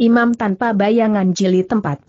Imam tanpa bayangan jilid 49.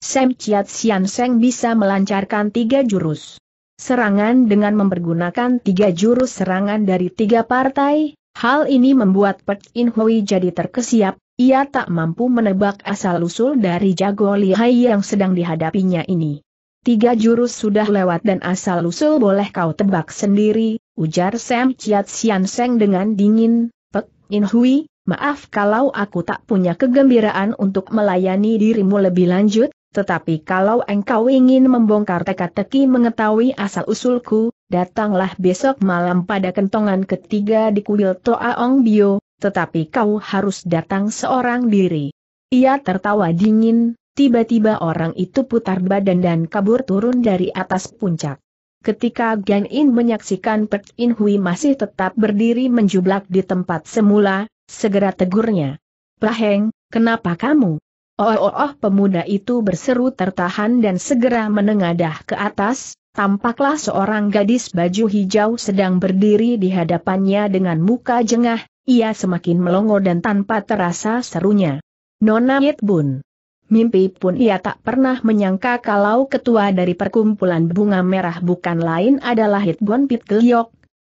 Sam Chiat Sian Seng bisa melancarkan tiga jurus. Serangan dengan mempergunakan tiga jurus serangan dari tiga partai, hal ini membuat Pek In Hui jadi terkesiap, ia tak mampu menebak asal-usul dari jago lihai yang sedang dihadapinya ini. Tiga jurus sudah lewat dan asal-usul boleh kau tebak sendiri, ujar Sam Chiat Sian Seng dengan dingin, Pek In Hui, Maaf kalau aku tak punya kegembiraan untuk melayani dirimu lebih lanjut, tetapi kalau engkau ingin membongkar teka-teki mengetahui asal-usulku, datanglah besok malam pada kentongan ketiga di kuil Toaong Bio, tetapi kau harus datang seorang diri. Ia tertawa dingin, tiba-tiba orang itu putar badan dan kabur turun dari atas puncak. Ketika Gan In menyaksikan Pek In Hui masih tetap berdiri menjublak di tempat semula, Segera tegurnya. Praheng, kenapa kamu? Oh, oh, oh, pemuda itu berseru tertahan dan segera menengadah ke atas, tampaklah seorang gadis baju hijau sedang berdiri di hadapannya dengan muka jengah, ia semakin melongo dan tanpa terasa serunya. Nona Yit Bun. Mimpi pun ia tak pernah menyangka kalau ketua dari perkumpulan bunga merah bukan lain adalah Hitbon Pit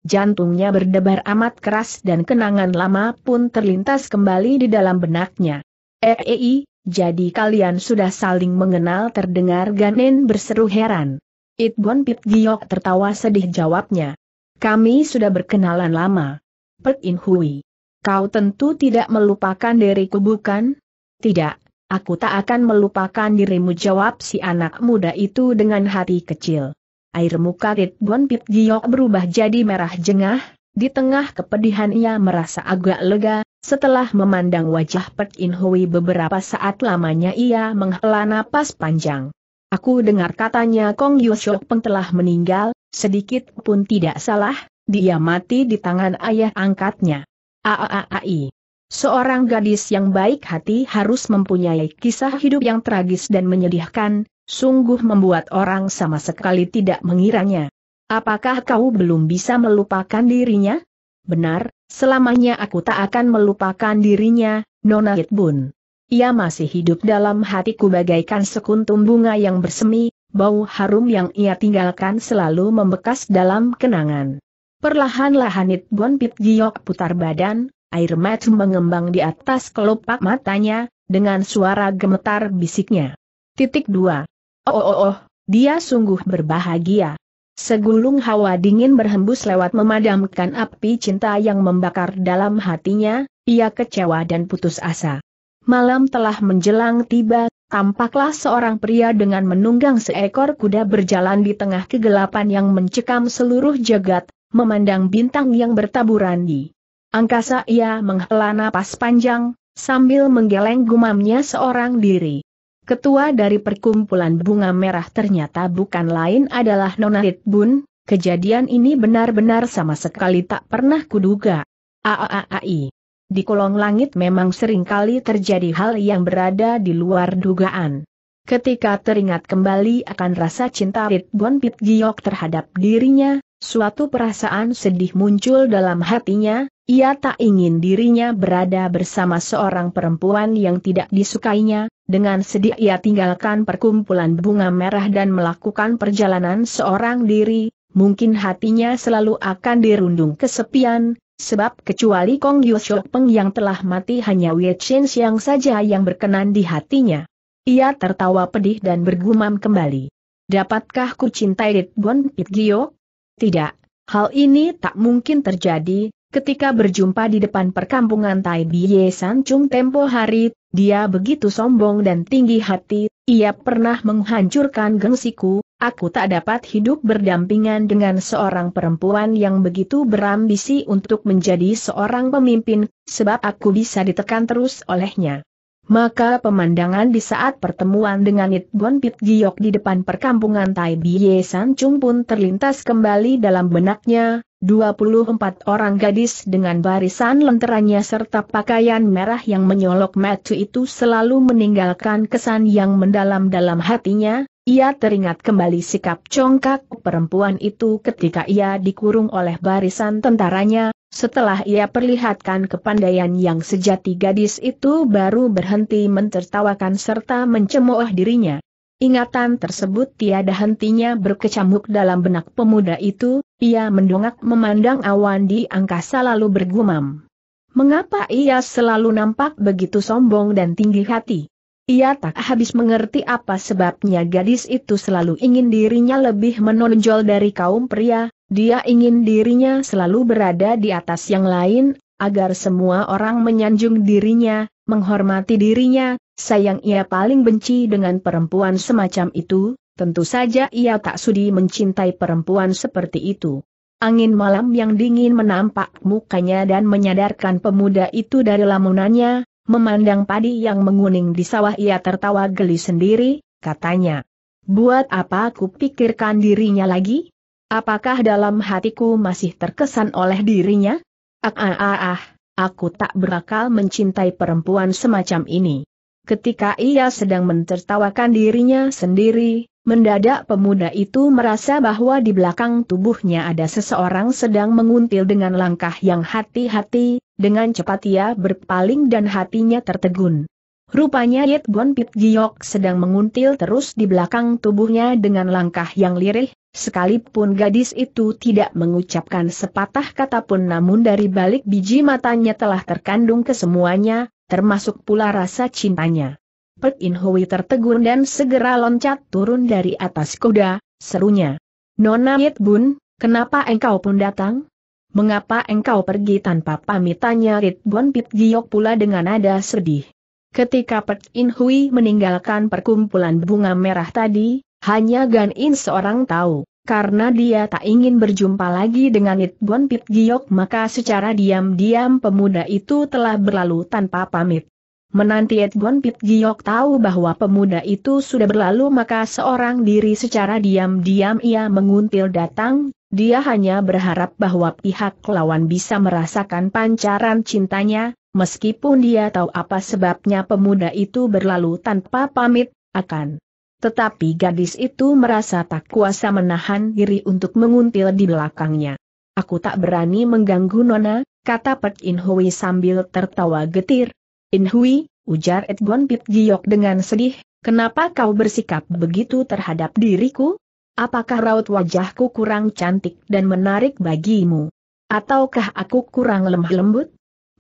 jantungnya berdebar amat keras dan kenangan lama pun terlintas kembali di dalam benaknya. Ei, eh, eh, jadi kalian sudah saling mengenal terdengar Ganen berseru heran. Itbon Pit Giok tertawa sedih jawabnya. Kami sudah berkenalan lama. Pek In Hui. Kau tentu tidak melupakan diriku bukan? Tidak, aku tak akan melupakan dirimu jawab si anak muda itu dengan hati kecil. Air muka Bon Pip Giok berubah jadi merah jengah, di tengah kepedihan ia merasa agak lega, setelah memandang wajah Pek In Hui beberapa saat lamanya ia menghela napas panjang. Aku dengar katanya Kong Yushok Peng telah meninggal, sedikit pun tidak salah, dia mati di tangan ayah angkatnya. Aaai. Seorang gadis yang baik hati harus mempunyai kisah hidup yang tragis dan menyedihkan, sungguh membuat orang sama sekali tidak mengiranya. Apakah kau belum bisa melupakan dirinya? Benar, selamanya aku tak akan melupakan dirinya, Nona Hitbun. Ia masih hidup dalam hatiku bagaikan sekuntum bunga yang bersemi, bau harum yang ia tinggalkan selalu membekas dalam kenangan. Perlahan-lahan Hitbun Pit Giok putar badan, air mata mengembang di atas kelopak matanya, dengan suara gemetar bisiknya. Titik 2. Oh oh oh, dia sungguh berbahagia. Segulung hawa dingin berhembus lewat memadamkan api cinta yang membakar dalam hatinya, ia kecewa dan putus asa. Malam telah menjelang tiba, tampaklah seorang pria dengan menunggang seekor kuda berjalan di tengah kegelapan yang mencekam seluruh jagat, memandang bintang yang bertaburan di angkasa ia menghela napas panjang, sambil menggeleng gumamnya seorang diri. Ketua dari perkumpulan bunga merah ternyata bukan lain adalah Nona Bun. kejadian ini benar-benar sama sekali tak pernah kuduga. Aaai. Di kolong langit memang sering kali terjadi hal yang berada di luar dugaan. Ketika teringat kembali akan rasa cinta Ritbon Pit Giok terhadap dirinya, suatu perasaan sedih muncul dalam hatinya, ia tak ingin dirinya berada bersama seorang perempuan yang tidak disukainya, dengan sedih ia tinggalkan perkumpulan bunga merah dan melakukan perjalanan seorang diri, mungkin hatinya selalu akan dirundung kesepian, sebab kecuali Kong Yushok Peng yang telah mati hanya Wei Chen Xiang saja yang berkenan di hatinya. Ia tertawa pedih dan bergumam kembali. Dapatkah ku cintai Ritbon Pitgio? Tidak, hal ini tak mungkin terjadi, ketika berjumpa di depan perkampungan Tai Bie San Chung tempo hari, dia begitu sombong dan tinggi hati, ia pernah menghancurkan gengsiku, aku tak dapat hidup berdampingan dengan seorang perempuan yang begitu berambisi untuk menjadi seorang pemimpin, sebab aku bisa ditekan terus olehnya. Maka pemandangan di saat pertemuan dengan Bon Pit Giok di depan perkampungan Tai Bie San Chung pun terlintas kembali dalam benaknya, 24 orang gadis dengan barisan lenteranya serta pakaian merah yang menyolok mata itu selalu meninggalkan kesan yang mendalam dalam hatinya, ia teringat kembali sikap congkak perempuan itu ketika ia dikurung oleh barisan tentaranya, setelah ia perlihatkan kepandaian yang sejati gadis itu baru berhenti mentertawakan serta mencemooh dirinya. Ingatan tersebut tiada hentinya berkecamuk dalam benak pemuda itu, ia mendongak memandang awan di angkasa lalu bergumam. Mengapa ia selalu nampak begitu sombong dan tinggi hati? Ia tak habis mengerti apa sebabnya gadis itu selalu ingin dirinya lebih menonjol dari kaum pria, dia ingin dirinya selalu berada di atas yang lain, agar semua orang menyanjung dirinya, menghormati dirinya, sayang ia paling benci dengan perempuan semacam itu, tentu saja ia tak sudi mencintai perempuan seperti itu. Angin malam yang dingin menampak mukanya dan menyadarkan pemuda itu dari lamunannya, memandang padi yang menguning di sawah ia tertawa geli sendiri, katanya. Buat apa aku pikirkan dirinya lagi? Apakah dalam hatiku masih terkesan oleh dirinya? Ah ah ah ah aku tak berakal mencintai perempuan semacam ini. Ketika ia sedang mentertawakan dirinya sendiri, mendadak pemuda itu merasa bahwa di belakang tubuhnya ada seseorang sedang menguntil dengan langkah yang hati-hati, dengan cepat ia berpaling dan hatinya tertegun. Rupanya Yet Bon Pit Giyok sedang menguntil terus di belakang tubuhnya dengan langkah yang lirih, Sekalipun gadis itu tidak mengucapkan sepatah kata pun namun dari balik biji matanya telah terkandung kesemuanya, termasuk pula rasa cintanya. Pek In Hui tertegun dan segera loncat turun dari atas kuda, serunya. Nona Yit Bun, kenapa engkau pun datang? Mengapa engkau pergi tanpa pamitannya Rit Bun Pit Giok pula dengan nada sedih. Ketika Pek In Hui meninggalkan perkumpulan bunga merah tadi, hanya Gan In seorang tahu, karena dia tak ingin berjumpa lagi dengan Bon Pit Giok maka secara diam-diam pemuda itu telah berlalu tanpa pamit. Menanti Bon Pit Giok tahu bahwa pemuda itu sudah berlalu maka seorang diri secara diam-diam ia menguntil datang, dia hanya berharap bahwa pihak lawan bisa merasakan pancaran cintanya, meskipun dia tahu apa sebabnya pemuda itu berlalu tanpa pamit, akan tetapi gadis itu merasa tak kuasa menahan diri untuk menguntil di belakangnya. Aku tak berani mengganggu Nona, kata Pek In Hui sambil tertawa getir. In Hui, ujar Edgon Pit Giok dengan sedih, kenapa kau bersikap begitu terhadap diriku? Apakah raut wajahku kurang cantik dan menarik bagimu? Ataukah aku kurang lemah lembut?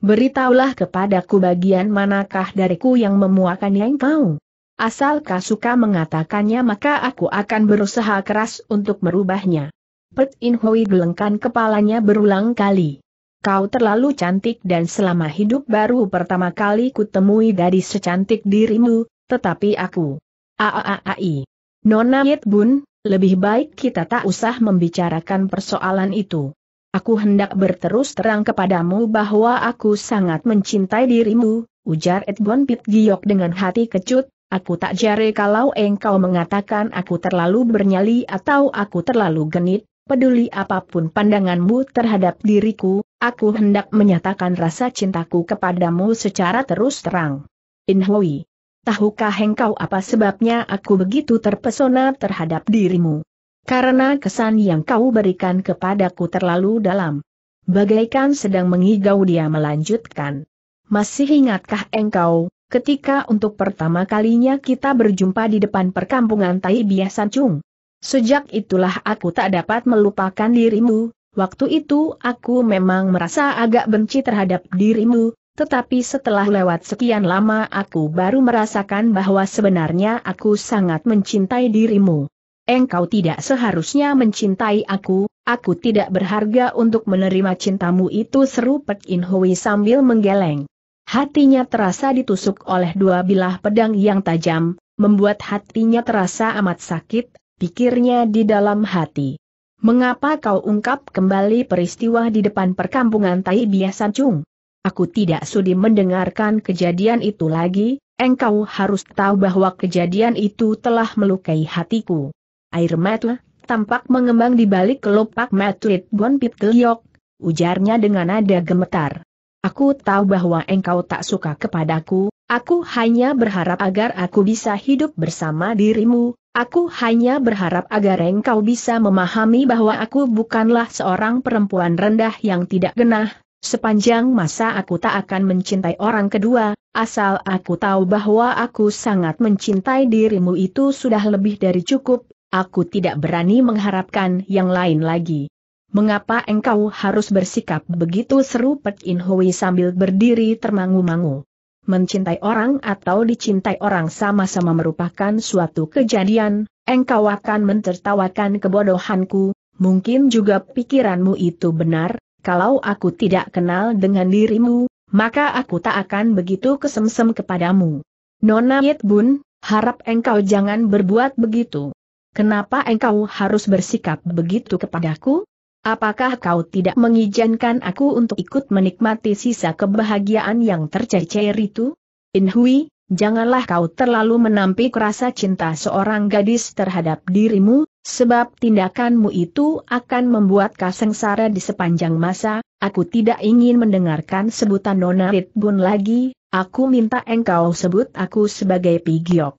Beritahulah kepadaku bagian manakah dariku yang memuakan yang kau. Asal kau suka mengatakannya maka aku akan berusaha keras untuk merubahnya. Pet In Hui gelengkan kepalanya berulang kali. Kau terlalu cantik dan selama hidup baru pertama kali kutemui dari secantik dirimu, tetapi aku. Aaai. Nona Yit Bun, lebih baik kita tak usah membicarakan persoalan itu. Aku hendak berterus terang kepadamu bahwa aku sangat mencintai dirimu, ujar Edbon Pit Giok dengan hati kecut, Aku tak jare kalau engkau mengatakan aku terlalu bernyali atau aku terlalu genit, peduli apapun pandanganmu terhadap diriku, aku hendak menyatakan rasa cintaku kepadamu secara terus terang. Inhui. Tahukah engkau apa sebabnya aku begitu terpesona terhadap dirimu? Karena kesan yang kau berikan kepadaku terlalu dalam. Bagaikan sedang mengigau dia melanjutkan. Masih ingatkah engkau, ketika untuk pertama kalinya kita berjumpa di depan perkampungan Tai Biasan Chung. Sejak itulah aku tak dapat melupakan dirimu, waktu itu aku memang merasa agak benci terhadap dirimu, tetapi setelah lewat sekian lama aku baru merasakan bahwa sebenarnya aku sangat mencintai dirimu. Engkau tidak seharusnya mencintai aku, aku tidak berharga untuk menerima cintamu itu seru Pek In Hui sambil menggeleng. Hatinya terasa ditusuk oleh dua bilah pedang yang tajam, membuat hatinya terasa amat sakit, pikirnya di dalam hati. Mengapa kau ungkap kembali peristiwa di depan perkampungan Tai Biasan Cung? Aku tidak sudi mendengarkan kejadian itu lagi, engkau harus tahu bahwa kejadian itu telah melukai hatiku. Air mata tampak mengembang di balik kelopak Matrit Bon Pit Keliok, ujarnya dengan nada gemetar. Aku tahu bahwa engkau tak suka kepadaku, aku hanya berharap agar aku bisa hidup bersama dirimu, aku hanya berharap agar engkau bisa memahami bahwa aku bukanlah seorang perempuan rendah yang tidak genah, sepanjang masa aku tak akan mencintai orang kedua, asal aku tahu bahwa aku sangat mencintai dirimu itu sudah lebih dari cukup, aku tidak berani mengharapkan yang lain lagi. Mengapa engkau harus bersikap begitu seru Pek In Hui sambil berdiri termangu-mangu? Mencintai orang atau dicintai orang sama-sama merupakan suatu kejadian, engkau akan mentertawakan kebodohanku, mungkin juga pikiranmu itu benar, kalau aku tidak kenal dengan dirimu, maka aku tak akan begitu kesemsem kepadamu. Nona Yit Bun, harap engkau jangan berbuat begitu. Kenapa engkau harus bersikap begitu kepadaku? Apakah kau tidak mengizinkan aku untuk ikut menikmati sisa kebahagiaan yang tercecer itu? Inhui, janganlah kau terlalu menampik rasa cinta seorang gadis terhadap dirimu, sebab tindakanmu itu akan membuat kasengsara di sepanjang masa, aku tidak ingin mendengarkan sebutan Nona Ritbun lagi, aku minta engkau sebut aku sebagai Pigiok.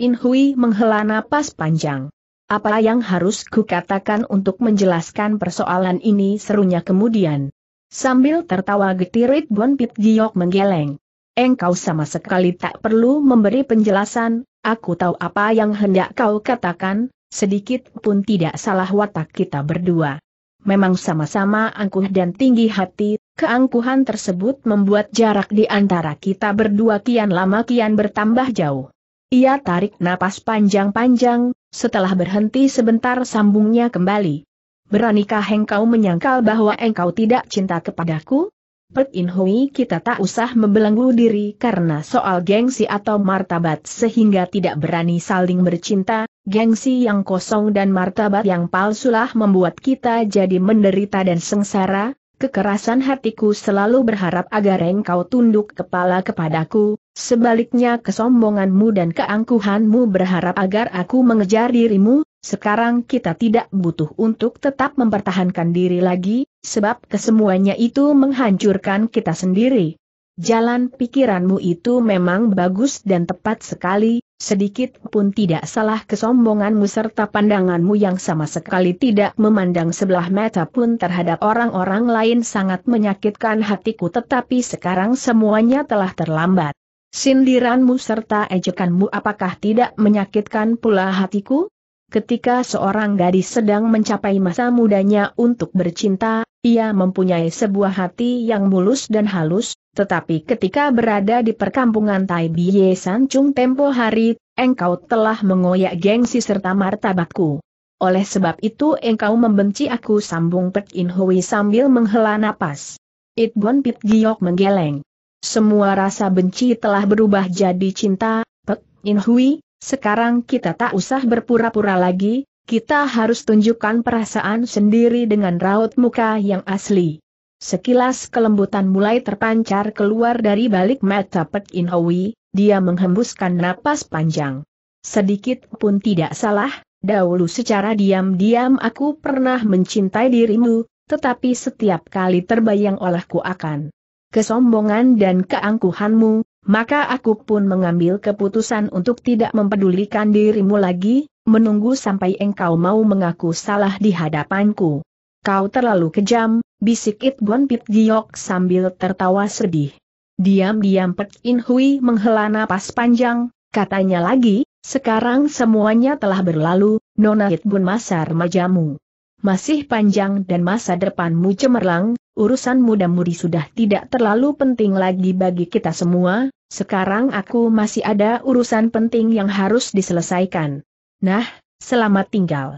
In Inhui menghela napas panjang. Apa yang harus kukatakan untuk menjelaskan persoalan ini serunya kemudian. Sambil tertawa getirit Bon Pit Giok menggeleng. Engkau sama sekali tak perlu memberi penjelasan, aku tahu apa yang hendak kau katakan, sedikit pun tidak salah watak kita berdua. Memang sama-sama angkuh dan tinggi hati, keangkuhan tersebut membuat jarak di antara kita berdua kian lama kian bertambah jauh. Ia tarik napas panjang-panjang, setelah berhenti sebentar sambungnya kembali. Beranikah engkau menyangkal bahwa engkau tidak cinta kepadaku? Pek In Hui kita tak usah membelenggu diri karena soal gengsi atau martabat sehingga tidak berani saling bercinta, gengsi yang kosong dan martabat yang palsulah membuat kita jadi menderita dan sengsara, kekerasan hatiku selalu berharap agar engkau tunduk kepala kepadaku, Sebaliknya kesombonganmu dan keangkuhanmu berharap agar aku mengejar dirimu, sekarang kita tidak butuh untuk tetap mempertahankan diri lagi, sebab kesemuanya itu menghancurkan kita sendiri. Jalan pikiranmu itu memang bagus dan tepat sekali, sedikit pun tidak salah kesombonganmu serta pandanganmu yang sama sekali tidak memandang sebelah mata pun terhadap orang-orang lain sangat menyakitkan hatiku tetapi sekarang semuanya telah terlambat. Sindiranmu serta ejekanmu apakah tidak menyakitkan pula hatiku? Ketika seorang gadis sedang mencapai masa mudanya untuk bercinta, ia mempunyai sebuah hati yang mulus dan halus, tetapi ketika berada di perkampungan Tai Biye Sancung tempo hari, engkau telah mengoyak gengsi serta martabatku. Oleh sebab itu engkau membenci aku sambung Pek In Hui sambil menghela napas. It Bon Pit Giok menggeleng. Semua rasa benci telah berubah jadi cinta, Pek In Hui, sekarang kita tak usah berpura-pura lagi, kita harus tunjukkan perasaan sendiri dengan raut muka yang asli. Sekilas kelembutan mulai terpancar keluar dari balik mata Pek In Hui, dia menghembuskan napas panjang. Sedikit pun tidak salah, dahulu secara diam-diam aku pernah mencintai dirimu, tetapi setiap kali terbayang olehku akan kesombongan dan keangkuhanmu, maka aku pun mengambil keputusan untuk tidak mempedulikan dirimu lagi, menunggu sampai engkau mau mengaku salah di hadapanku. Kau terlalu kejam, bisik It Bon Pit Giok sambil tertawa sedih. Diam-diam Pek In Hui menghela napas panjang, katanya lagi, sekarang semuanya telah berlalu, Nona It Bon masa remajamu masih panjang dan masa depanmu cemerlang, urusan muda-mudi sudah tidak terlalu penting lagi bagi kita semua, sekarang aku masih ada urusan penting yang harus diselesaikan. Nah, selamat tinggal.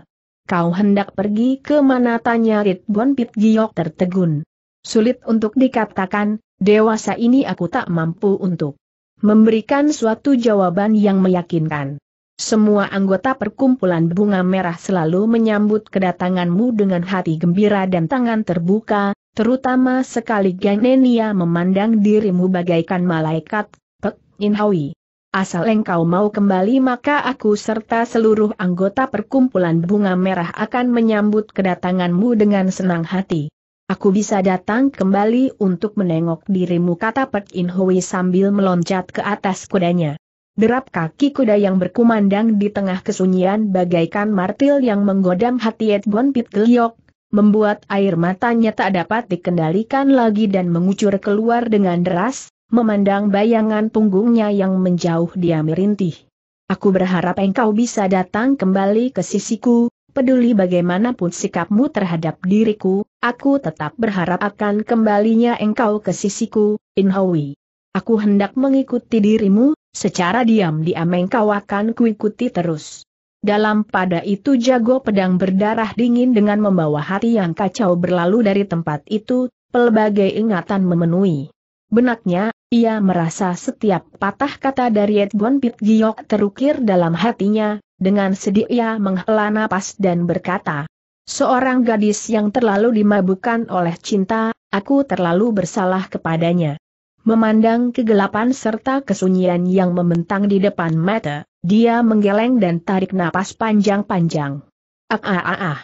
Kau hendak pergi ke mana tanya Ritbon Pit Giok tertegun. Sulit untuk dikatakan, dewasa ini aku tak mampu untuk memberikan suatu jawaban yang meyakinkan. Semua anggota perkumpulan bunga merah selalu menyambut kedatanganmu dengan hati gembira dan tangan terbuka, terutama sekali Ganenia memandang dirimu bagaikan malaikat, Pek Inhawi. Asal engkau mau kembali maka aku serta seluruh anggota perkumpulan bunga merah akan menyambut kedatanganmu dengan senang hati. Aku bisa datang kembali untuk menengok dirimu kata Pek Inhawi sambil meloncat ke atas kudanya. Derap kaki kuda yang berkumandang di tengah kesunyian bagaikan martil yang menggodam hati Edgon Pit Geliok, membuat air matanya tak dapat dikendalikan lagi dan mengucur keluar dengan deras, memandang bayangan punggungnya yang menjauh dia merintih. Aku berharap engkau bisa datang kembali ke sisiku, peduli bagaimanapun sikapmu terhadap diriku, aku tetap berharap akan kembalinya engkau ke sisiku, Inhawi. Aku hendak mengikuti dirimu, Secara diam-diam engkau akan kuikuti terus. Dalam pada itu jago pedang berdarah dingin dengan membawa hati yang kacau berlalu dari tempat itu, pelbagai ingatan memenuhi. Benaknya, ia merasa setiap patah kata dari Edgon Pit Giok terukir dalam hatinya, dengan sedih ia menghela nafas dan berkata, Seorang gadis yang terlalu dimabukan oleh cinta, aku terlalu bersalah kepadanya. Memandang kegelapan serta kesunyian yang membentang di depan mata, dia menggeleng dan tarik napas panjang-panjang. Ah ah ah ah.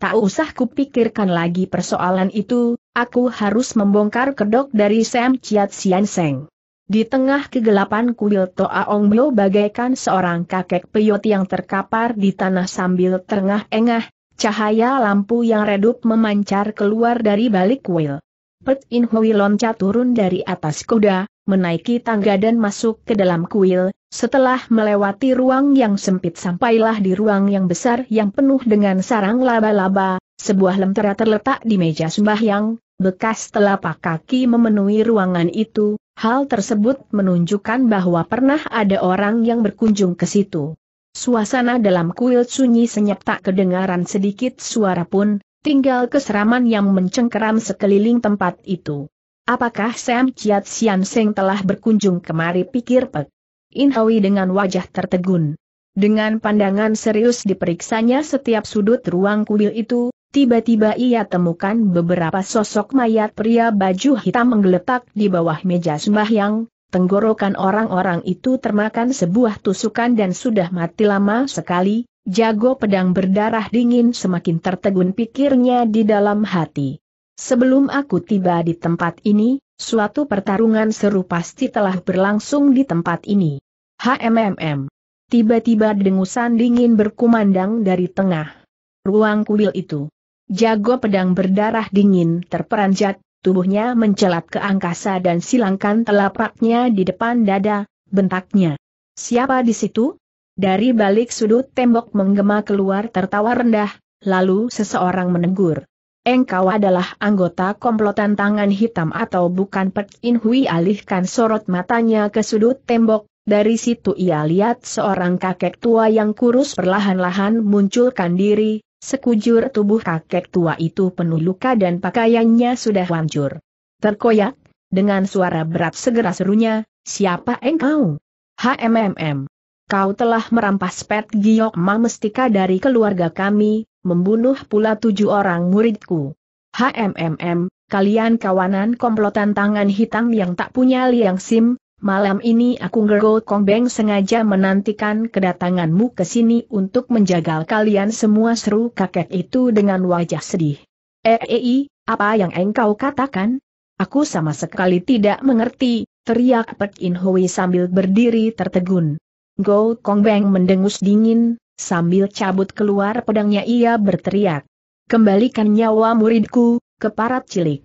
Tak usah kupikirkan lagi persoalan itu, aku harus membongkar kedok dari Sam Chiat Sian Seng. Di tengah kegelapan kuil Toa Ong Blo bagaikan seorang kakek peyot yang terkapar di tanah sambil terengah-engah, cahaya lampu yang redup memancar keluar dari balik kuil. Pet In Hui loncat turun dari atas kuda, menaiki tangga dan masuk ke dalam kuil, setelah melewati ruang yang sempit sampailah di ruang yang besar yang penuh dengan sarang laba-laba, sebuah lentera terletak di meja sembahyang, bekas telapak kaki memenuhi ruangan itu, hal tersebut menunjukkan bahwa pernah ada orang yang berkunjung ke situ. Suasana dalam kuil sunyi senyap tak kedengaran sedikit suara pun, tinggal keseraman yang mencengkeram sekeliling tempat itu. Apakah Sam Chiat Sian Seng telah berkunjung kemari pikir Pek? Inhawi dengan wajah tertegun. Dengan pandangan serius diperiksanya setiap sudut ruang kuil itu, Tiba-tiba ia temukan beberapa sosok mayat pria baju hitam menggeletak di bawah meja sembahyang, tenggorokan orang-orang itu termakan sebuah tusukan dan sudah mati lama sekali, Jago pedang berdarah dingin semakin tertegun pikirnya di dalam hati. Sebelum aku tiba di tempat ini, suatu pertarungan seru pasti telah berlangsung di tempat ini. HMMM. Tiba-tiba dengusan dingin berkumandang dari tengah ruang kuil itu. Jago pedang berdarah dingin terperanjat, tubuhnya mencelat ke angkasa dan silangkan telapaknya di depan dada, bentaknya. Siapa di situ? Dari balik sudut tembok menggema keluar tertawa rendah, lalu seseorang menegur. Engkau adalah anggota komplotan tangan hitam atau bukan Pek In Hui alihkan sorot matanya ke sudut tembok, dari situ ia lihat seorang kakek tua yang kurus perlahan-lahan munculkan diri, sekujur tubuh kakek tua itu penuh luka dan pakaiannya sudah hancur. Terkoyak, dengan suara berat segera serunya, siapa engkau? HMMM. Kau telah merampas Pet Giok Mamestika dari keluarga kami, membunuh pula tujuh orang muridku. HMMM, kalian kawanan komplotan tangan hitam yang tak punya liang sim, malam ini aku Gergo Beng sengaja menantikan kedatanganmu ke sini untuk menjagal kalian semua seru kakek itu dengan wajah sedih. Eei, eh, eh, apa yang engkau katakan? Aku sama sekali tidak mengerti, teriak Pek In Hui sambil berdiri tertegun. Go Beng mendengus dingin, sambil cabut keluar pedangnya ia berteriak. Kembalikan nyawa muridku, keparat cilik.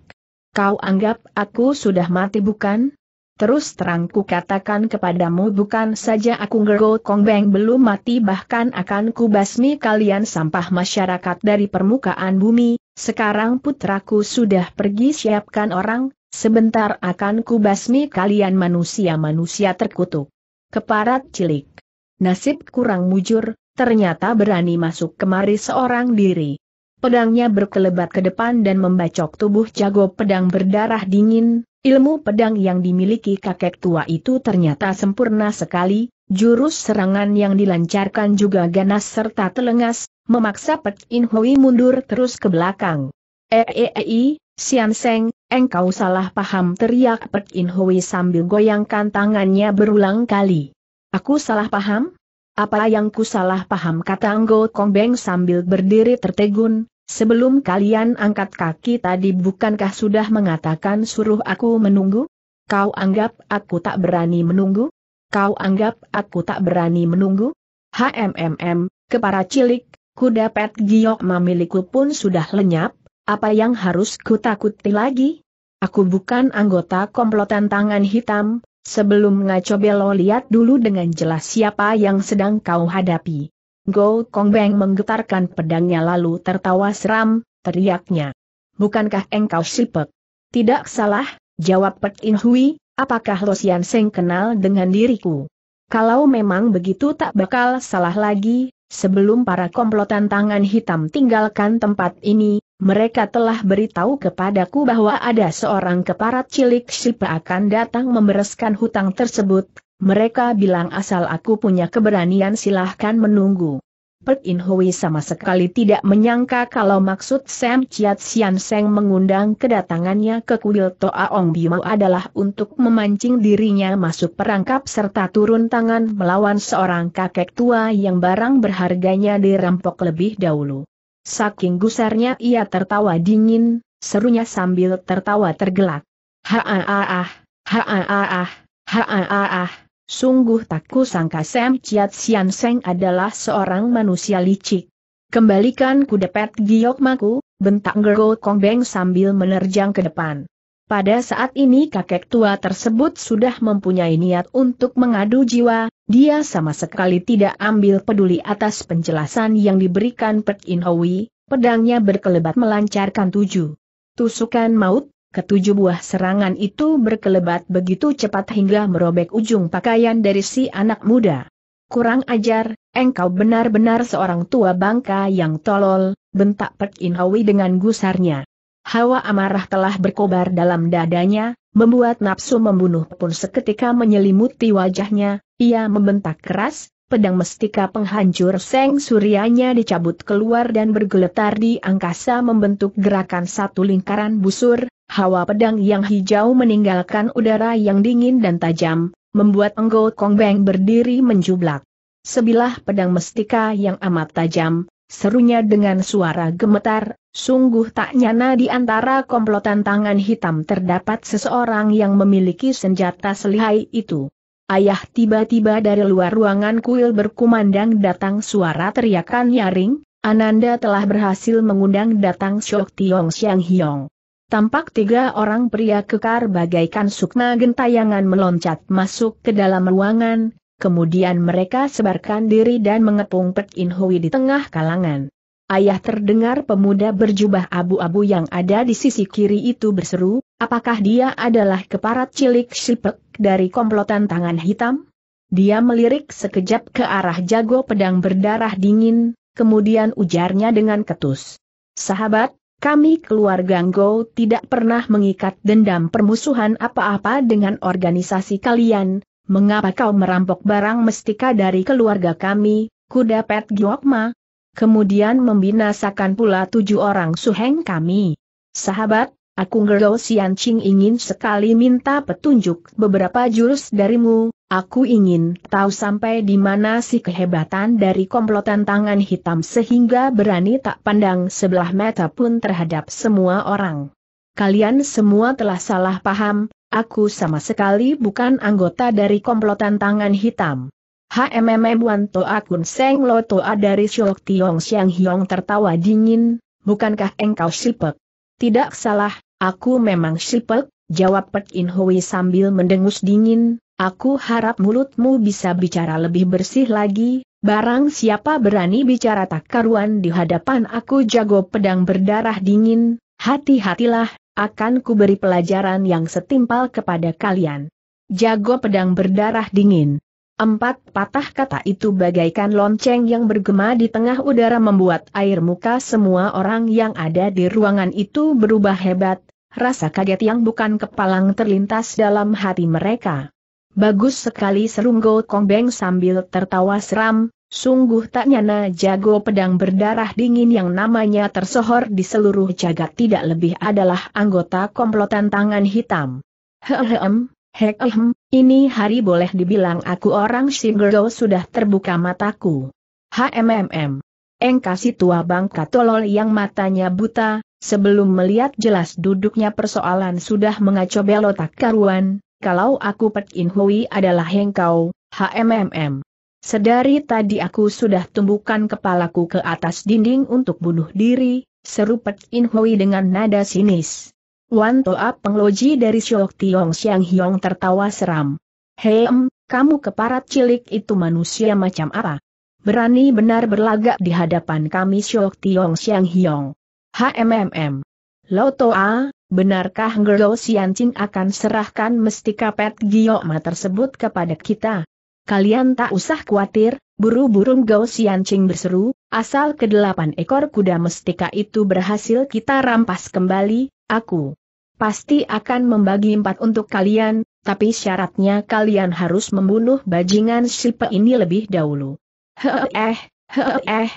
Kau anggap aku sudah mati bukan? Terus terang ku katakan kepadamu bukan saja aku Kong Beng belum mati bahkan akan kubasmi kalian sampah masyarakat dari permukaan bumi, sekarang putraku sudah pergi siapkan orang, sebentar akan kubasmi kalian manusia-manusia terkutuk. Keparat cilik. Nasib kurang mujur, ternyata berani masuk kemari seorang diri. Pedangnya berkelebat ke depan dan membacok tubuh jago pedang berdarah dingin, ilmu pedang yang dimiliki kakek tua itu ternyata sempurna sekali, jurus serangan yang dilancarkan juga ganas serta telengas, memaksa Pek In Hui mundur terus ke belakang. Eei, e, Sian Seng, engkau salah paham teriak Pek In Hui sambil goyangkan tangannya berulang kali. Aku salah paham? Apa yang ku salah paham kata Kong Beng sambil berdiri tertegun, sebelum kalian angkat kaki tadi bukankah sudah mengatakan suruh aku menunggu? Kau anggap aku tak berani menunggu? Kau anggap aku tak berani menunggu? HMMM, keparacilik, cilik, kuda pet giok mamilikku pun sudah lenyap, apa yang harus ku takuti lagi? Aku bukan anggota komplotan tangan hitam, sebelum ngaco belo lihat dulu dengan jelas siapa yang sedang kau hadapi. Go Kong Beng menggetarkan pedangnya lalu tertawa seram, teriaknya. Bukankah engkau Sipek? Tidak salah, jawab Pek In Hui, apakah Lo Sian Seng kenal dengan diriku? Kalau memang begitu tak bakal salah lagi, sebelum para komplotan tangan hitam tinggalkan tempat ini, mereka telah beritahu kepadaku bahwa ada seorang keparat cilik Sipa akan datang membereskan hutang tersebut. Mereka bilang asal aku punya keberanian silahkan menunggu. Pek In Hui sama sekali tidak menyangka kalau maksud Sam Chiat Sian Seng mengundang kedatangannya ke kuil Toa Ong Bimo adalah untuk memancing dirinya masuk perangkap serta turun tangan melawan seorang kakek tua yang barang berharganya dirampok lebih dahulu. Saking gusarnya ia tertawa dingin, serunya sambil tertawa tergelak. Ha-ah-ah, ha-ah-ah, ha-ah-ah, sungguh tak kusangka Sam Chiat Sian Seng adalah seorang manusia licik. Kembalikan kudepet giok maku, bentak Gergo Beng sambil menerjang ke depan. Pada saat ini kakek tua tersebut sudah mempunyai niat untuk mengadu jiwa, dia sama sekali tidak ambil peduli atas penjelasan yang diberikan Pek In Hoi, pedangnya berkelebat melancarkan tujuh tusukan maut, ketujuh buah serangan itu berkelebat begitu cepat hingga merobek ujung pakaian dari si anak muda. Kurang ajar, engkau benar-benar seorang tua bangka yang tolol, bentak Pek In dengan gusarnya. Hawa amarah telah berkobar dalam dadanya, membuat nafsu membunuh pun seketika menyelimuti wajahnya, ia membentak keras, pedang mestika penghancur seng suryanya dicabut keluar dan bergeletar di angkasa membentuk gerakan satu lingkaran busur, hawa pedang yang hijau meninggalkan udara yang dingin dan tajam, membuat Enggo Beng berdiri menjublak. Sebilah pedang mestika yang amat tajam, serunya dengan suara gemetar, Sungguh tak nyana di antara komplotan tangan hitam terdapat seseorang yang memiliki senjata selihai itu. Ayah tiba-tiba dari luar ruangan kuil berkumandang datang suara teriakan nyaring, Ananda telah berhasil mengundang datang Syok Tiong Siang Hiong. Tampak tiga orang pria kekar bagaikan sukna gentayangan meloncat masuk ke dalam ruangan, kemudian mereka sebarkan diri dan mengepung Pet In Hui di tengah kalangan. Ayah terdengar pemuda berjubah abu-abu yang ada di sisi kiri itu berseru, apakah dia adalah keparat cilik Sipek dari komplotan tangan hitam? Dia melirik sekejap ke arah jago pedang berdarah dingin, kemudian ujarnya dengan ketus. Sahabat, kami keluarga Go tidak pernah mengikat dendam permusuhan apa-apa dengan organisasi kalian, mengapa kau merampok barang mestika dari keluarga kami, kuda Pet Giokma, kemudian membinasakan pula tujuh orang suheng kami. Sahabat, aku Gerlo Sian Ching ingin sekali minta petunjuk beberapa jurus darimu, aku ingin tahu sampai di mana si kehebatan dari komplotan tangan hitam sehingga berani tak pandang sebelah mata pun terhadap semua orang. Kalian semua telah salah paham, aku sama sekali bukan anggota dari komplotan tangan hitam. HMM Wan Toa Kun Seng Lo Toa dari Syok Tiong Siang Hiong tertawa dingin, bukankah engkau sipek? Tidak salah, aku memang sipek, jawab Pek In Hui sambil mendengus dingin, aku harap mulutmu bisa bicara lebih bersih lagi, barang siapa berani bicara tak karuan di hadapan aku jago pedang berdarah dingin, hati-hatilah, akan kuberi pelajaran yang setimpal kepada kalian. Jago pedang berdarah dingin. Empat patah kata itu bagaikan lonceng yang bergema di tengah udara membuat air muka semua orang yang ada di ruangan itu berubah hebat, rasa kaget yang bukan kepalang terlintas dalam hati mereka. Bagus sekali serunggo kongbeng sambil tertawa seram, sungguh tak nyana jago pedang berdarah dingin yang namanya tersohor di seluruh jagat tidak lebih adalah anggota komplotan tangan hitam. Heehem, heehem, ini hari boleh dibilang aku orang Shigero sudah terbuka mataku. HMMM. Engkasi tua bangka katolol yang matanya buta, sebelum melihat jelas duduknya persoalan sudah mengacau belotak karuan, kalau aku Pek In adalah engkau, HMMM. Sedari tadi aku sudah tumbukan kepalaku ke atas dinding untuk bunuh diri, seru Pek In Hui dengan nada sinis. Wan Toa Pengloji dari Syok Tiong Siang Hiong tertawa seram. Heem, kamu keparat cilik itu manusia macam apa? Berani benar berlagak di hadapan kami Syok Tiong Siang Hiong. HMMM. Lo Toa, benarkah Sian Siancing akan serahkan mestika pet ma tersebut kepada kita? Kalian tak usah khawatir, buru-buru Sian Siancing berseru, asal kedelapan ekor kuda mestika itu berhasil kita rampas kembali, Aku pasti akan membagi empat untuk kalian, tapi syaratnya kalian harus membunuh bajingan Sipe ini lebih dahulu. Heh eh, heh eh,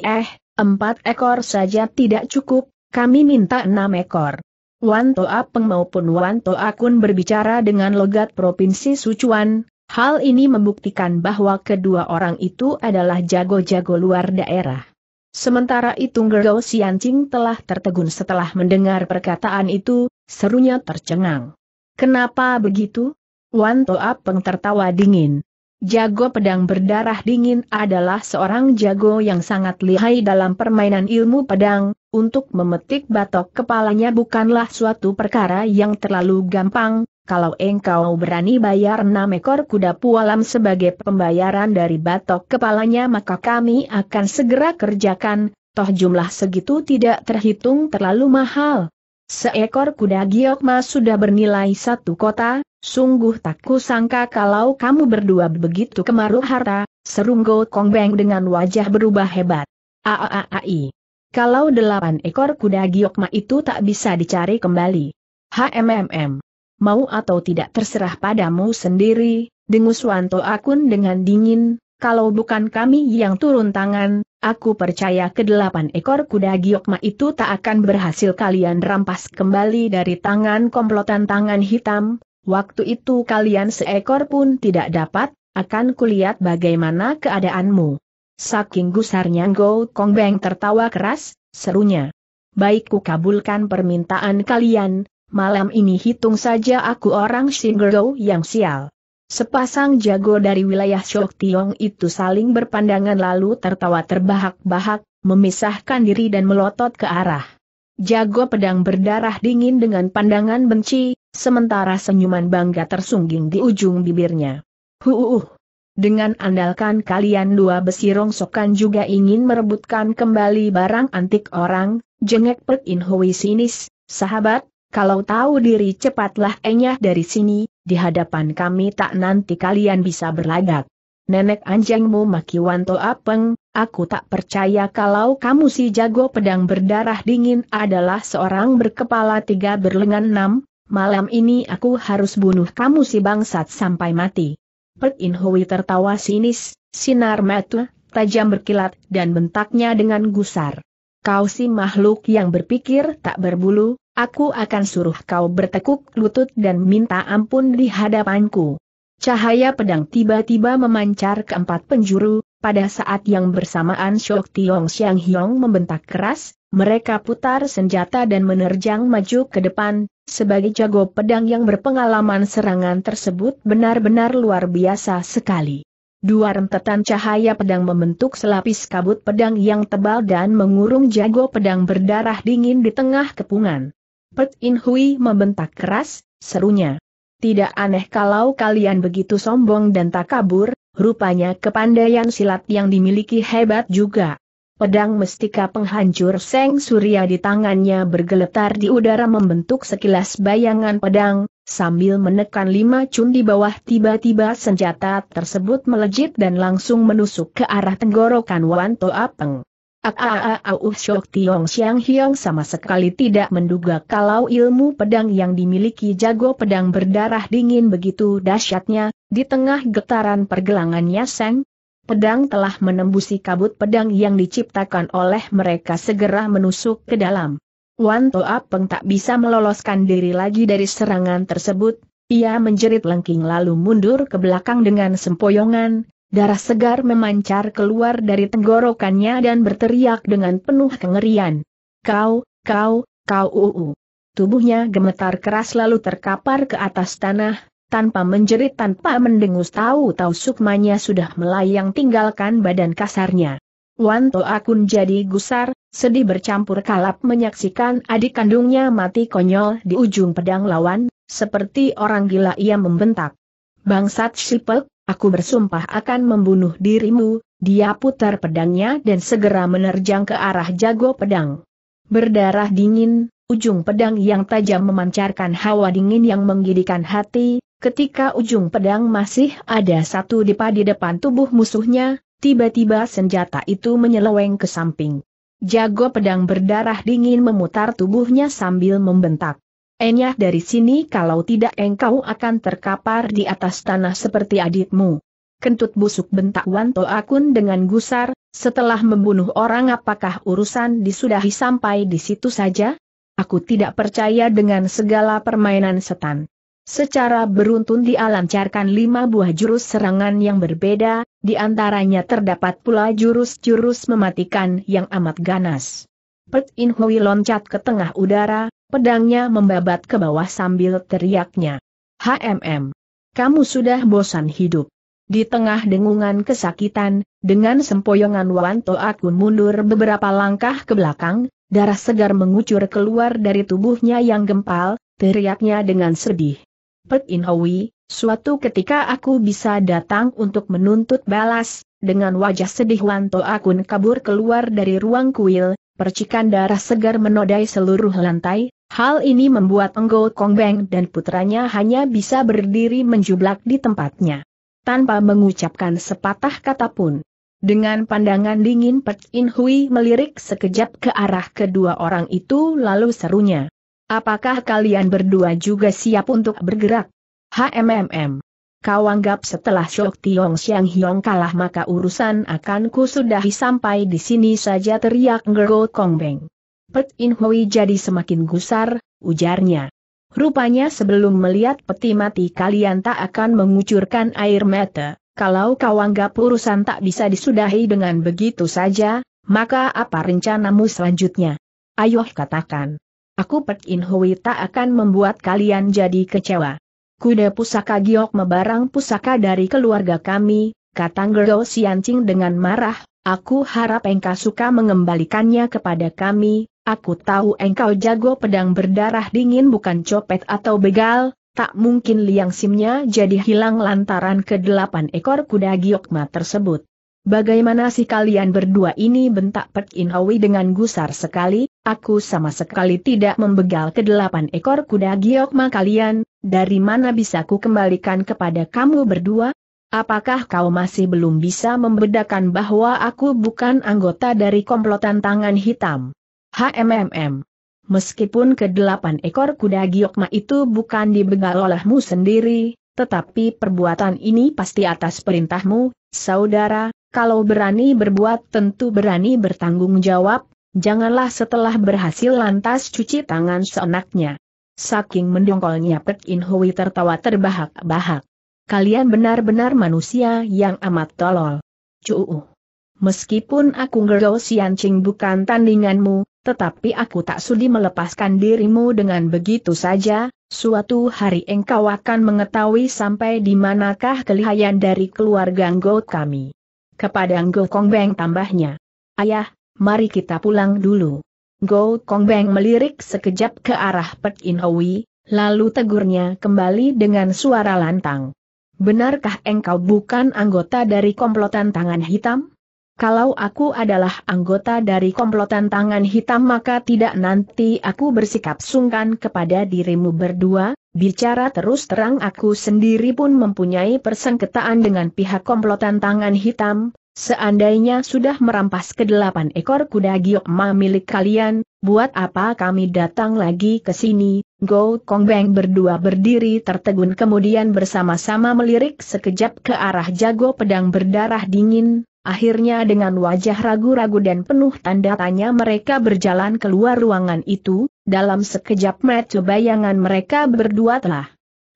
eh, empat ekor saja tidak cukup, kami minta enam ekor. Wan Toa Peng maupun Wan Toa Kun berbicara dengan logat Provinsi Sichuan, hal ini membuktikan bahwa kedua orang itu adalah jago-jago luar daerah. Sementara itu Gerdo Siancing telah tertegun setelah mendengar perkataan itu, serunya tercengang. Kenapa begitu? Wan Toa Peng tertawa dingin. Jago pedang berdarah dingin adalah seorang jago yang sangat lihai dalam permainan ilmu pedang, untuk memetik batok kepalanya bukanlah suatu perkara yang terlalu gampang, kalau engkau berani bayar enam ekor kuda pualam sebagai pembayaran dari batok kepalanya maka kami akan segera kerjakan, toh jumlah segitu tidak terhitung terlalu mahal. Seekor kuda giokma sudah bernilai satu kota, Sungguh tak kusangka kalau kamu berdua begitu kemaruh harta, serunggo Kongbeng dengan wajah berubah hebat. Aaai. Kalau delapan ekor kuda giokma itu tak bisa dicari kembali. HMMM. Mau atau tidak terserah padamu sendiri, dengus Wanto Akun dengan dingin, kalau bukan kami yang turun tangan, aku percaya kedelapan ekor kuda giokma itu tak akan berhasil kalian rampas kembali dari tangan komplotan tangan hitam, Waktu itu kalian seekor pun tidak dapat, akan kulihat bagaimana keadaanmu. Saking gusarnya Go Kong Beng tertawa keras, serunya. Baik ku kabulkan permintaan kalian, malam ini hitung saja aku orang Shingerdo yang sial. Sepasang jago dari wilayah Shok Tiong itu saling berpandangan lalu tertawa terbahak-bahak, memisahkan diri dan melotot ke arah. Jago pedang berdarah dingin dengan pandangan benci, Sementara senyuman bangga tersungging di ujung bibirnya. Huuuh. Dengan andalkan kalian dua besi rongsokan juga ingin merebutkan kembali barang antik orang, jengek Pek In Hui sinis, sahabat, kalau tahu diri cepatlah enyah dari sini, di hadapan kami tak nanti kalian bisa berlagak. Nenek anjingmu maki Wanto Apeng, aku tak percaya kalau kamu si jago pedang berdarah dingin adalah seorang berkepala tiga berlengan enam, malam ini aku harus bunuh kamu si bangsat sampai mati. Pek In Hui tertawa sinis, sinar mata, tajam berkilat dan bentaknya dengan gusar. Kau si makhluk yang berpikir tak berbulu, aku akan suruh kau bertekuk lutut dan minta ampun di hadapanku. Cahaya pedang tiba-tiba memancar ke empat penjuru, pada saat yang bersamaan Shok Tiong Xiang Hiong membentak keras, mereka putar senjata dan menerjang maju ke depan, sebagai jago pedang yang berpengalaman serangan tersebut benar-benar luar biasa sekali. Dua rentetan cahaya pedang membentuk selapis kabut pedang yang tebal dan mengurung jago pedang berdarah dingin di tengah kepungan. Pet In Hui membentak keras, serunya. Tidak aneh kalau kalian begitu sombong dan tak kabur, rupanya kepandaian silat yang dimiliki hebat juga. Pedang mestika penghancur Seng Surya di tangannya bergeletar di udara membentuk sekilas bayangan pedang, sambil menekan lima cun di bawah tiba-tiba senjata tersebut melejit dan langsung menusuk ke arah tenggorokan Wan To Apeng. Au Shok Tiong Xiang Hiong sama sekali tidak menduga kalau ilmu pedang yang dimiliki jago pedang berdarah dingin begitu dahsyatnya, di tengah getaran pergelangannya Seng, pedang telah menembusi kabut pedang yang diciptakan oleh mereka segera menusuk ke dalam. Wan Toa Peng tak bisa meloloskan diri lagi dari serangan tersebut, ia menjerit lengking lalu mundur ke belakang dengan sempoyongan, darah segar memancar keluar dari tenggorokannya dan berteriak dengan penuh kengerian. Kau, kau, kau uu. Tubuhnya gemetar keras lalu terkapar ke atas tanah, tanpa menjerit tanpa mendengus tahu-tahu sukmanya sudah melayang tinggalkan badan kasarnya. Wanto Akun jadi gusar, sedih bercampur kalap menyaksikan adik kandungnya mati konyol di ujung pedang lawan, seperti orang gila ia membentak. Bangsat Sipek, aku bersumpah akan membunuh dirimu, dia putar pedangnya dan segera menerjang ke arah jago pedang. Berdarah dingin, ujung pedang yang tajam memancarkan hawa dingin yang menggidikan hati, Ketika ujung pedang masih ada satu di di depan tubuh musuhnya, tiba-tiba senjata itu menyeleweng ke samping. Jago pedang berdarah dingin memutar tubuhnya sambil membentak. Enyah dari sini kalau tidak engkau akan terkapar di atas tanah seperti adikmu. Kentut busuk bentak Wanto Akun dengan gusar, setelah membunuh orang apakah urusan disudahi sampai di situ saja? Aku tidak percaya dengan segala permainan setan. Secara beruntun dialancarkan lima buah jurus serangan yang berbeda, di antaranya terdapat pula jurus-jurus mematikan yang amat ganas. Pet In Hui loncat ke tengah udara, pedangnya membabat ke bawah sambil teriaknya. HMM! Kamu sudah bosan hidup. Di tengah dengungan kesakitan, dengan sempoyongan Wanto Akun mundur beberapa langkah ke belakang, darah segar mengucur keluar dari tubuhnya yang gempal, teriaknya dengan sedih. Pet In Hui, suatu ketika aku bisa datang untuk menuntut balas, dengan wajah sedih Wanto Akun kabur keluar dari ruang kuil, percikan darah segar menodai seluruh lantai, hal ini membuat Enggol Beng dan putranya hanya bisa berdiri menjublak di tempatnya. Tanpa mengucapkan sepatah kata pun. Dengan pandangan dingin Pet In Hui melirik sekejap ke arah kedua orang itu lalu serunya. Apakah kalian berdua juga siap untuk bergerak? HMMM. Kau anggap setelah Shok Tiong Siang Hiong kalah maka urusan akan ku sudahi sampai di sini saja teriak Ngergo Beng. Pet In Hui jadi semakin gusar, ujarnya. Rupanya sebelum melihat peti mati kalian tak akan mengucurkan air mata, kalau kau anggap urusan tak bisa disudahi dengan begitu saja, maka apa rencanamu selanjutnya? Ayo katakan. Aku Pek In Hui tak akan membuat kalian jadi kecewa. Kuda pusaka giok mebarang pusaka dari keluarga kami, kata Gerdo Siancing dengan marah, aku harap engkau suka mengembalikannya kepada kami, aku tahu engkau jago pedang berdarah dingin bukan copet atau begal, tak mungkin liang simnya jadi hilang lantaran kedelapan ekor kuda giokma tersebut. Bagaimana sih kalian berdua ini bentak Pek In Hui dengan gusar sekali? Aku sama sekali tidak membegal kedelapan ekor kuda giokma kalian, dari mana bisa ku kembalikan kepada kamu berdua? Apakah kau masih belum bisa membedakan bahwa aku bukan anggota dari komplotan tangan hitam? HMMM. Meskipun kedelapan ekor kuda giokma itu bukan dibegal olehmu sendiri, tetapi perbuatan ini pasti atas perintahmu, saudara, kalau berani berbuat tentu berani bertanggung jawab, janganlah setelah berhasil lantas cuci tangan seenaknya. Saking mendongkolnya Pek In Hui tertawa terbahak-bahak. Kalian benar-benar manusia yang amat tolol. Cuu. Meskipun aku Sian Siancing bukan tandinganmu, tetapi aku tak sudi melepaskan dirimu dengan begitu saja, suatu hari engkau akan mengetahui sampai di manakah kelihayan dari keluarga Ngo kami. Kepada Kong Beng tambahnya. Ayah, mari kita pulang dulu. Go Kong Beng melirik sekejap ke arah Pek In Hui, lalu tegurnya kembali dengan suara lantang. Benarkah engkau bukan anggota dari komplotan tangan hitam? Kalau aku adalah anggota dari komplotan tangan hitam maka tidak nanti aku bersikap sungkan kepada dirimu berdua, bicara terus terang aku sendiri pun mempunyai persengketaan dengan pihak komplotan tangan hitam, Seandainya sudah merampas kedelapan ekor kuda ma milik kalian, buat apa kami datang lagi ke sini? Go Beng berdua berdiri tertegun kemudian bersama-sama melirik sekejap ke arah jago pedang berdarah dingin, akhirnya dengan wajah ragu-ragu dan penuh tanda tanya mereka berjalan keluar ruangan itu, dalam sekejap mata bayangan mereka berdua telah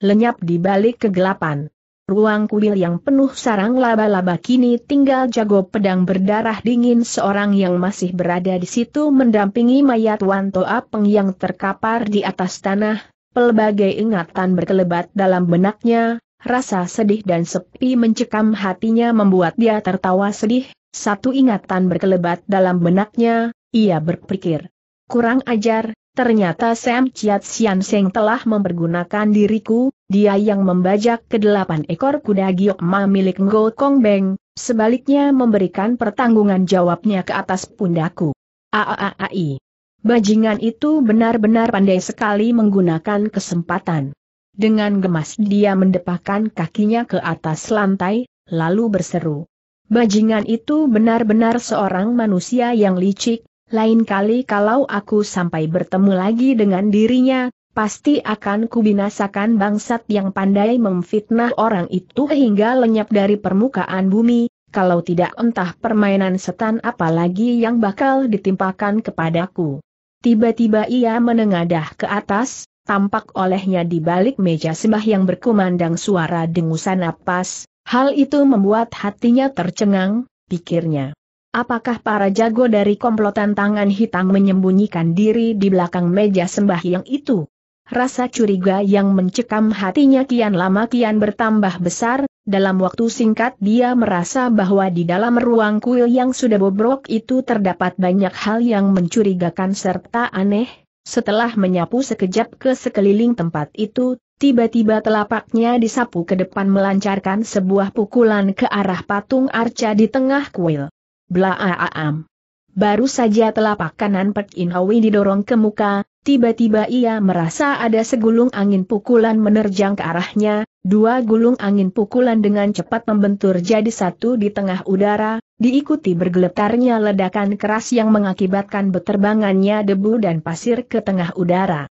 lenyap di balik kegelapan. Ruang kuil yang penuh sarang laba-laba kini tinggal jago pedang berdarah dingin seorang yang masih berada di situ mendampingi mayat Wan Toa Peng yang terkapar di atas tanah, pelbagai ingatan berkelebat dalam benaknya, rasa sedih dan sepi mencekam hatinya membuat dia tertawa sedih, satu ingatan berkelebat dalam benaknya, ia berpikir. Kurang ajar, Ternyata Sam Chiat Sian Seng telah mempergunakan diriku, dia yang membajak kedelapan ekor kuda ma milik Ngo Kong Beng, sebaliknya memberikan pertanggungan jawabnya ke atas pundaku. Aaai. Bajingan itu benar-benar pandai sekali menggunakan kesempatan. Dengan gemas dia mendepakan kakinya ke atas lantai, lalu berseru. Bajingan itu benar-benar seorang manusia yang licik, lain kali kalau aku sampai bertemu lagi dengan dirinya, pasti akan kubinasakan bangsat yang pandai memfitnah orang itu hingga lenyap dari permukaan bumi, kalau tidak entah permainan setan apalagi yang bakal ditimpakan kepadaku. Tiba-tiba ia menengadah ke atas, tampak olehnya di balik meja sembah yang berkumandang suara dengusan napas, hal itu membuat hatinya tercengang, pikirnya. Apakah para jago dari komplotan tangan hitam menyembunyikan diri di belakang meja sembahyang itu? Rasa curiga yang mencekam hatinya kian lama kian bertambah besar, dalam waktu singkat dia merasa bahwa di dalam ruang kuil yang sudah bobrok itu terdapat banyak hal yang mencurigakan serta aneh, setelah menyapu sekejap ke sekeliling tempat itu, tiba-tiba telapaknya disapu ke depan melancarkan sebuah pukulan ke arah patung arca di tengah kuil. Blaaam. Baru saja telapak kanan Pek In Hwi didorong ke muka, tiba-tiba ia merasa ada segulung angin pukulan menerjang ke arahnya, dua gulung angin pukulan dengan cepat membentur jadi satu di tengah udara, diikuti bergeletarnya ledakan keras yang mengakibatkan beterbangannya debu dan pasir ke tengah udara.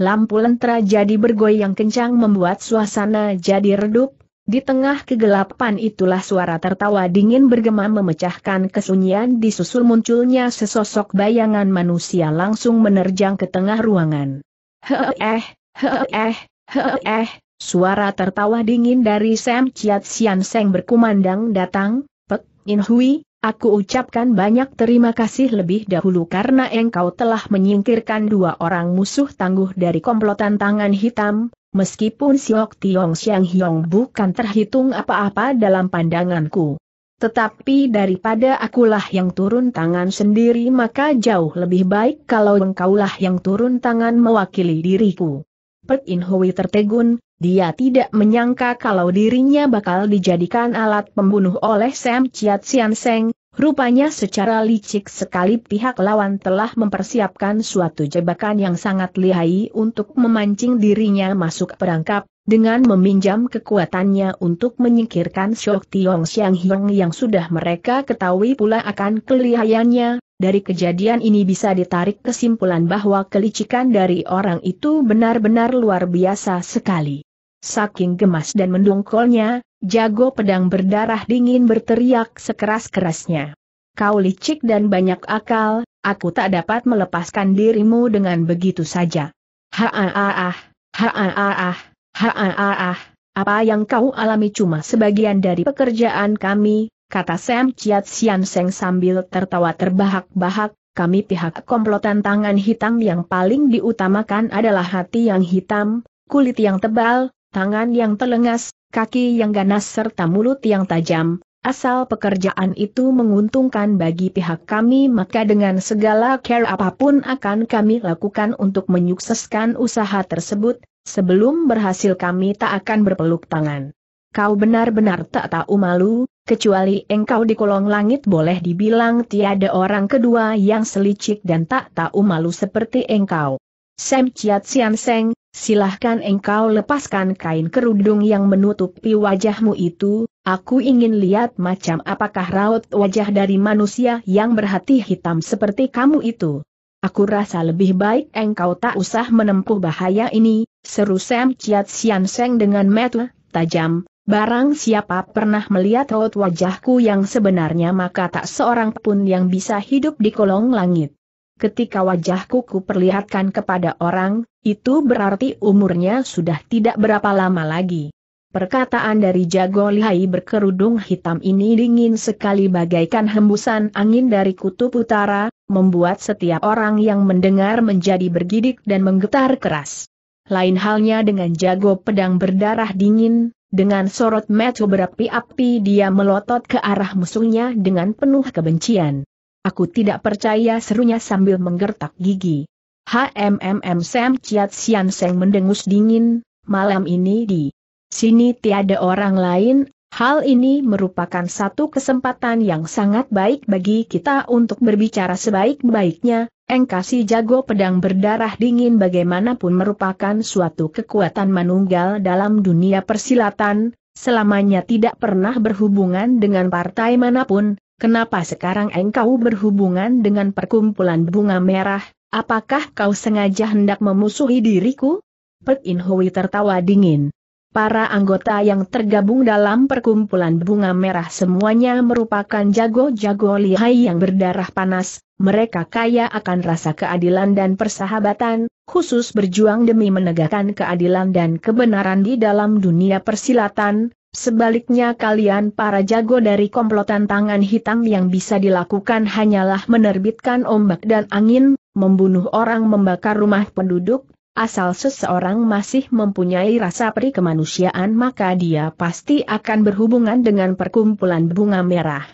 Lampu lentera jadi bergoyang kencang membuat suasana jadi redup, di tengah kegelapan itulah suara tertawa dingin bergema memecahkan kesunyian disusul munculnya sesosok bayangan manusia langsung menerjang ke tengah ruangan. Heeh, heeh, heeh, suara tertawa dingin dari Sam Chiat Sian Seng berkumandang datang, Pek In Hui, aku ucapkan banyak terima kasih lebih dahulu karena engkau telah menyingkirkan dua orang musuh tangguh dari komplotan tangan hitam, meskipun Siok Tiong Xiang Hiong bukan terhitung apa-apa dalam pandanganku. Tetapi daripada akulah yang turun tangan sendiri maka jauh lebih baik kalau engkaulah yang turun tangan mewakili diriku. Pek In Hui tertegun, dia tidak menyangka kalau dirinya bakal dijadikan alat pembunuh oleh Sam Chiat Sian Seng, Rupanya secara licik sekali pihak lawan telah mempersiapkan suatu jebakan yang sangat lihai untuk memancing dirinya masuk perangkap, dengan meminjam kekuatannya untuk menyingkirkan Shok Tiong Xiang Hiong yang sudah mereka ketahui pula akan kelihayannya. Dari kejadian ini bisa ditarik kesimpulan bahwa kelicikan dari orang itu benar-benar luar biasa sekali. Saking gemas dan mendongkolnya, jago pedang berdarah dingin berteriak sekeras-kerasnya. Kau licik dan banyak akal, aku tak dapat melepaskan dirimu dengan begitu saja. Ha-ah-ah, ha-ah-ah, ha-ah-ah, apa yang kau alami cuma sebagian dari pekerjaan kami, kata Sam Chiat Sian Seng sambil tertawa terbahak-bahak, kami pihak komplotan tangan hitam yang paling diutamakan adalah hati yang hitam, kulit yang tebal, tangan yang telengas, kaki yang ganas serta mulut yang tajam, asal pekerjaan itu menguntungkan bagi pihak kami maka dengan segala care apapun akan kami lakukan untuk menyukseskan usaha tersebut, sebelum berhasil kami tak akan berpeluk tangan. Kau benar-benar tak tahu malu, kecuali engkau di kolong langit boleh dibilang tiada orang kedua yang selicik dan tak tahu malu seperti engkau. Sam Chiat Sian Seng, silahkan engkau lepaskan kain kerudung yang menutupi wajahmu itu, aku ingin lihat macam apakah raut wajah dari manusia yang berhati hitam seperti kamu itu. Aku rasa lebih baik engkau tak usah menempuh bahaya ini, seru Sam Chiat Sian Seng dengan metu, tajam, Barang siapa pernah melihat raut wajahku yang sebenarnya maka tak seorang pun yang bisa hidup di kolong langit ketika wajahku ku perlihatkan kepada orang, itu berarti umurnya sudah tidak berapa lama lagi. Perkataan dari jago lihai berkerudung hitam ini dingin sekali bagaikan hembusan angin dari kutub utara, membuat setiap orang yang mendengar menjadi bergidik dan menggetar keras. Lain halnya dengan jago pedang berdarah dingin, dengan sorot mata berapi-api dia melotot ke arah musuhnya dengan penuh kebencian. Aku tidak percaya serunya sambil menggertak gigi. HMMM Sam Chiat Sian Seng mendengus dingin, malam ini di sini tiada orang lain, hal ini merupakan satu kesempatan yang sangat baik bagi kita untuk berbicara sebaik-baiknya, engkasi jago pedang berdarah dingin bagaimanapun merupakan suatu kekuatan manunggal dalam dunia persilatan, selamanya tidak pernah berhubungan dengan partai manapun, kenapa sekarang engkau berhubungan dengan perkumpulan bunga merah, apakah kau sengaja hendak memusuhi diriku? Pek In Hui tertawa dingin. Para anggota yang tergabung dalam perkumpulan bunga merah semuanya merupakan jago-jago lihai yang berdarah panas, mereka kaya akan rasa keadilan dan persahabatan, khusus berjuang demi menegakkan keadilan dan kebenaran di dalam dunia persilatan, Sebaliknya kalian para jago dari komplotan tangan hitam yang bisa dilakukan hanyalah menerbitkan ombak dan angin, membunuh orang membakar rumah penduduk, asal seseorang masih mempunyai rasa peri kemanusiaan maka dia pasti akan berhubungan dengan perkumpulan bunga merah.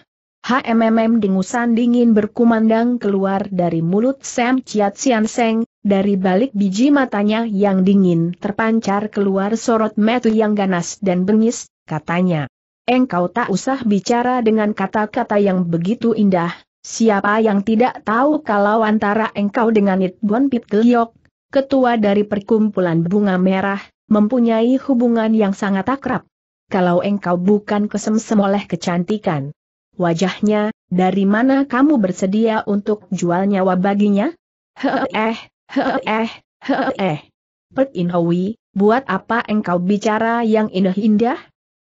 HMMM dengusan dingin berkumandang keluar dari mulut Sam Chiat Sian Seng, dari balik biji matanya yang dingin terpancar keluar sorot metu yang ganas dan bengis, katanya. Engkau tak usah bicara dengan kata-kata yang begitu indah, siapa yang tidak tahu kalau antara engkau dengan Itbon Pitgeliok, ketua dari perkumpulan bunga merah, mempunyai hubungan yang sangat akrab. Kalau engkau bukan kesemsem oleh kecantikan wajahnya, dari mana kamu bersedia untuk jual nyawa baginya? Heeh, heeh, heeh. Perkinhowi, buat apa engkau bicara yang indah-indah?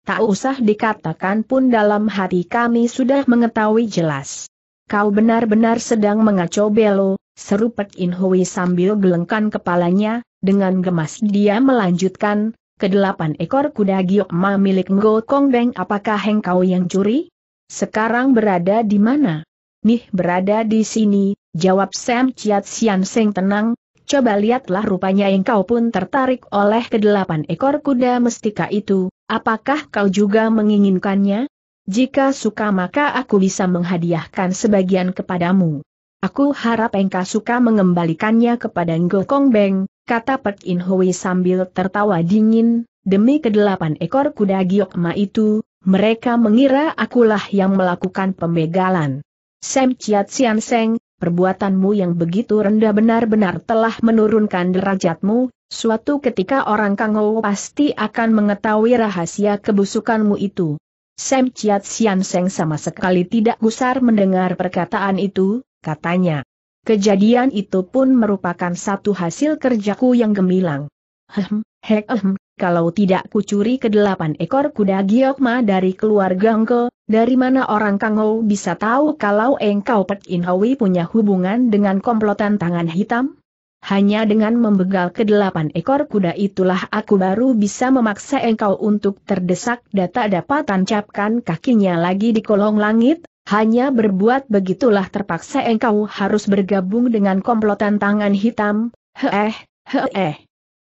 tak usah dikatakan pun dalam hati kami sudah mengetahui jelas. Kau benar-benar sedang mengacau Belo, seru Pek In Hui sambil gelengkan kepalanya, dengan gemas dia melanjutkan, kedelapan ekor kuda giokma milik Ngo Kong Beng apakah engkau yang curi? Sekarang berada di mana? Nih berada di sini, jawab Sam Chiat Sian Seng tenang, coba lihatlah rupanya engkau pun tertarik oleh kedelapan ekor kuda mestika itu, apakah kau juga menginginkannya? Jika suka maka aku bisa menghadiahkan sebagian kepadamu. Aku harap engkau suka mengembalikannya kepada Ngokong Beng, kata Pek In Hui sambil tertawa dingin, demi kedelapan ekor kuda giokma itu, mereka mengira akulah yang melakukan pembegalan. Sam Chiat Sian Seng, perbuatanmu yang begitu rendah benar-benar telah menurunkan derajatmu, suatu ketika orang Kangou pasti akan mengetahui rahasia kebusukanmu itu. Sam Chiat Sian Seng sama sekali tidak gusar mendengar perkataan itu, katanya. Kejadian itu pun merupakan satu hasil kerjaku yang gemilang. Hem, hek hem, kalau tidak kucuri ke delapan ekor kuda Giokma dari keluarga engkau, dari mana orang Kangau bisa tahu kalau engkau Pek punya hubungan dengan komplotan tangan hitam? Hanya dengan membegal kedelapan ekor kuda itulah aku baru bisa memaksa engkau untuk terdesak dan tak dapat tancapkan kakinya lagi di kolong langit, hanya berbuat begitulah terpaksa engkau harus bergabung dengan komplotan tangan hitam, heeh, heeh.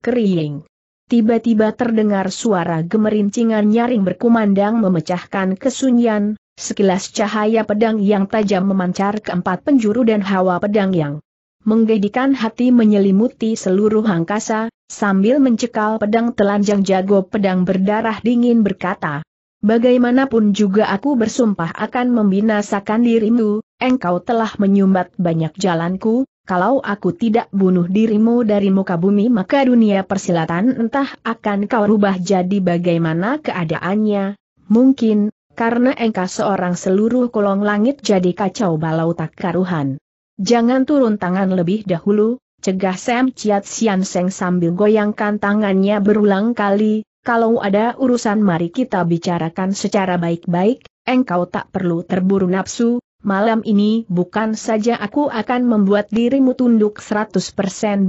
Kering tiba-tiba terdengar suara gemerincingan nyaring berkumandang memecahkan kesunyian, sekilas cahaya pedang yang tajam memancar ke empat penjuru dan hawa pedang yang menggedikan hati menyelimuti seluruh angkasa, sambil mencekal pedang telanjang jago pedang berdarah dingin berkata, Bagaimanapun juga aku bersumpah akan membinasakan dirimu, engkau telah menyumbat banyak jalanku, kalau aku tidak bunuh dirimu dari muka bumi maka dunia persilatan entah akan kau rubah jadi bagaimana keadaannya, mungkin, karena engkau seorang seluruh kolong langit jadi kacau balau tak karuhan. Jangan turun tangan lebih dahulu, cegah Sam Ciat Sian Seng sambil goyangkan tangannya berulang kali, kalau ada urusan mari kita bicarakan secara baik-baik, engkau tak perlu terburu nafsu, Malam ini bukan saja aku akan membuat dirimu tunduk 100%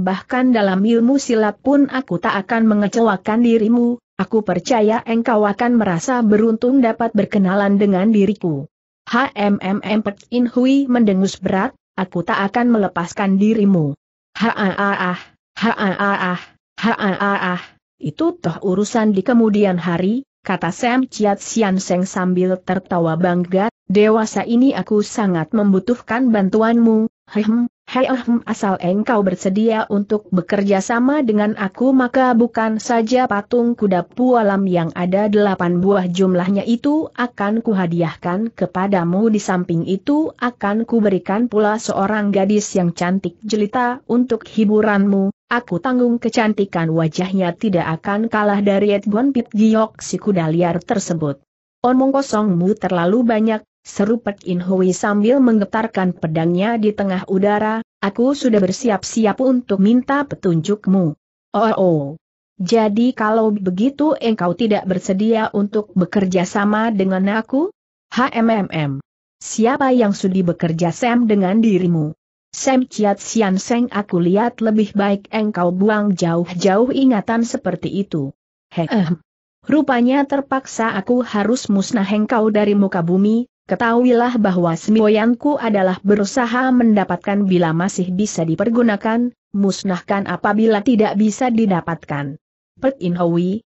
bahkan dalam ilmu silat pun aku tak akan mengecewakan dirimu, aku percaya engkau akan merasa beruntung dapat berkenalan dengan diriku. HMMM Pek In Hui mendengus berat, aku tak akan melepaskan dirimu. Haaah, haaah, haaah, itu toh urusan di kemudian hari, kata Sam Chiat Sian Seng sambil tertawa bangga, Dewasa ini aku sangat membutuhkan bantuanmu, hem, hem asal engkau bersedia untuk bekerja sama dengan aku maka bukan saja patung kuda pualam yang ada delapan buah jumlahnya itu akan kuhadiahkan kepadamu di samping itu akan kuberikan pula seorang gadis yang cantik jelita untuk hiburanmu, aku tanggung kecantikan wajahnya tidak akan kalah dari Edgon Pit Giok si kuda liar tersebut. Omong kosongmu terlalu banyak, Seru Pek In Hui sambil menggetarkan pedangnya di tengah udara, aku sudah bersiap-siap untuk minta petunjukmu. Oh, oh, Jadi kalau begitu engkau tidak bersedia untuk bekerja sama dengan aku? HMMM. Siapa yang sudi bekerja Sam dengan dirimu? Sam Chiat Sian Seng aku lihat lebih baik engkau buang jauh-jauh ingatan seperti itu. Heh. Rupanya terpaksa aku harus musnah engkau dari muka bumi, Ketahuilah bahwa semboyanku adalah berusaha mendapatkan bila masih bisa dipergunakan, musnahkan apabila tidak bisa didapatkan. Pek In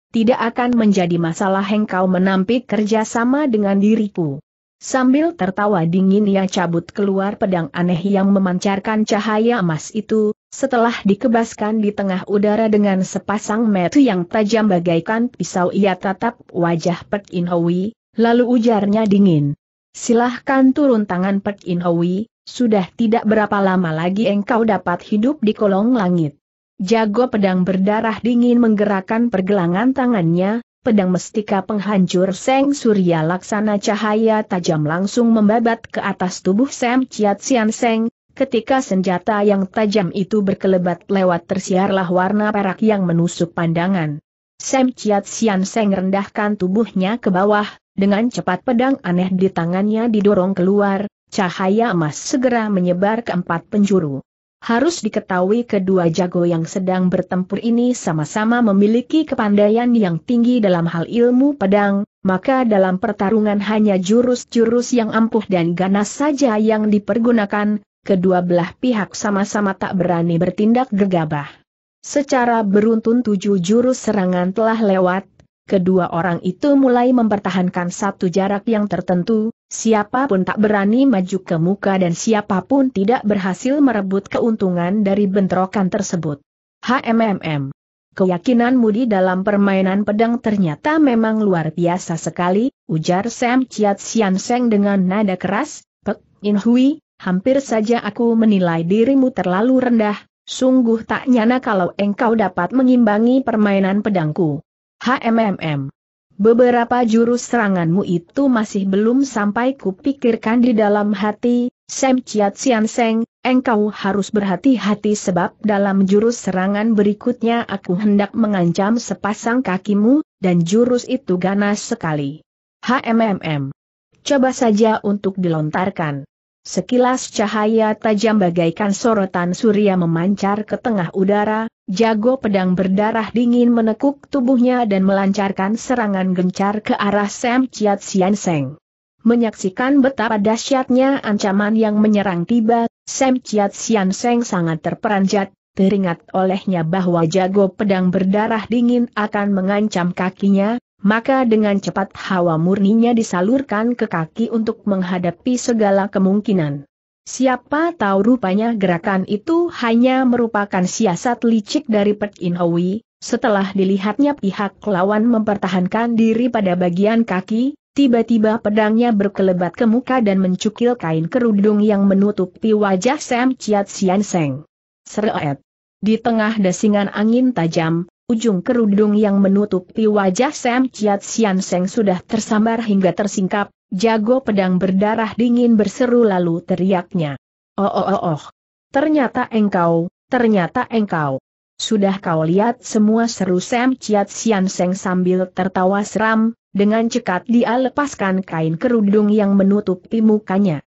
tidak akan menjadi masalah engkau menampik kerjasama dengan diriku. Sambil tertawa dingin ia cabut keluar pedang aneh yang memancarkan cahaya emas itu, setelah dikebaskan di tengah udara dengan sepasang metu yang tajam bagaikan pisau ia tatap wajah Pek In lalu ujarnya dingin. Silahkan turun tangan Pek In Hoi, sudah tidak berapa lama lagi engkau dapat hidup di kolong langit. Jago pedang berdarah dingin menggerakkan pergelangan tangannya, pedang mestika penghancur Seng Surya Laksana cahaya tajam langsung membabat ke atas tubuh Sam Chiat Sian Seng, ketika senjata yang tajam itu berkelebat lewat tersiarlah warna perak yang menusuk pandangan. Sam Chiat Sian Seng rendahkan tubuhnya ke bawah, dengan cepat pedang aneh di tangannya didorong keluar, cahaya emas segera menyebar ke empat penjuru. Harus diketahui kedua jago yang sedang bertempur ini sama-sama memiliki kepandaian yang tinggi dalam hal ilmu pedang, maka dalam pertarungan hanya jurus-jurus yang ampuh dan ganas saja yang dipergunakan, kedua belah pihak sama-sama tak berani bertindak gegabah. Secara beruntun tujuh jurus serangan telah lewat, kedua orang itu mulai mempertahankan satu jarak yang tertentu, siapapun tak berani maju ke muka dan siapapun tidak berhasil merebut keuntungan dari bentrokan tersebut. HMMM Keyakinan Mudi dalam permainan pedang ternyata memang luar biasa sekali, ujar Sam Chiat Sian Seng dengan nada keras, Pek In Hui, hampir saja aku menilai dirimu terlalu rendah, sungguh tak nyana kalau engkau dapat mengimbangi permainan pedangku. HMMM. Beberapa jurus seranganmu itu masih belum sampai kupikirkan di dalam hati, Sam Chiat Sian Seng, engkau harus berhati-hati sebab dalam jurus serangan berikutnya aku hendak mengancam sepasang kakimu, dan jurus itu ganas sekali. HMMM. Coba saja untuk dilontarkan. Sekilas cahaya tajam bagaikan sorotan surya memancar ke tengah udara, Jago pedang berdarah dingin menekuk tubuhnya dan melancarkan serangan gencar ke arah Sam Chiat Sian Seng. Menyaksikan betapa dahsyatnya ancaman yang menyerang tiba, Sam Chiat Sian Seng sangat terperanjat, teringat olehnya bahwa jago pedang berdarah dingin akan mengancam kakinya, maka dengan cepat hawa murninya disalurkan ke kaki untuk menghadapi segala kemungkinan. Siapa tahu rupanya gerakan itu hanya merupakan siasat licik dari Pek In Hoi, setelah dilihatnya pihak lawan mempertahankan diri pada bagian kaki, Tiba-tiba pedangnya berkelebat ke muka dan mencukil kain kerudung yang menutupi wajah Sam Chiat Sian Seng. Seret. Di tengah desingan angin tajam, Ujung kerudung yang menutupi wajah Sam Chiat Sian Seng sudah tersambar hingga tersingkap, jago pedang berdarah dingin berseru lalu teriaknya. Oh oh oh oh. Ternyata engkau, ternyata engkau. Sudah kau lihat semua seru Sam Chiat Sian Seng sambil tertawa seram, dengan cekat dia lepaskan kain kerudung yang menutupi mukanya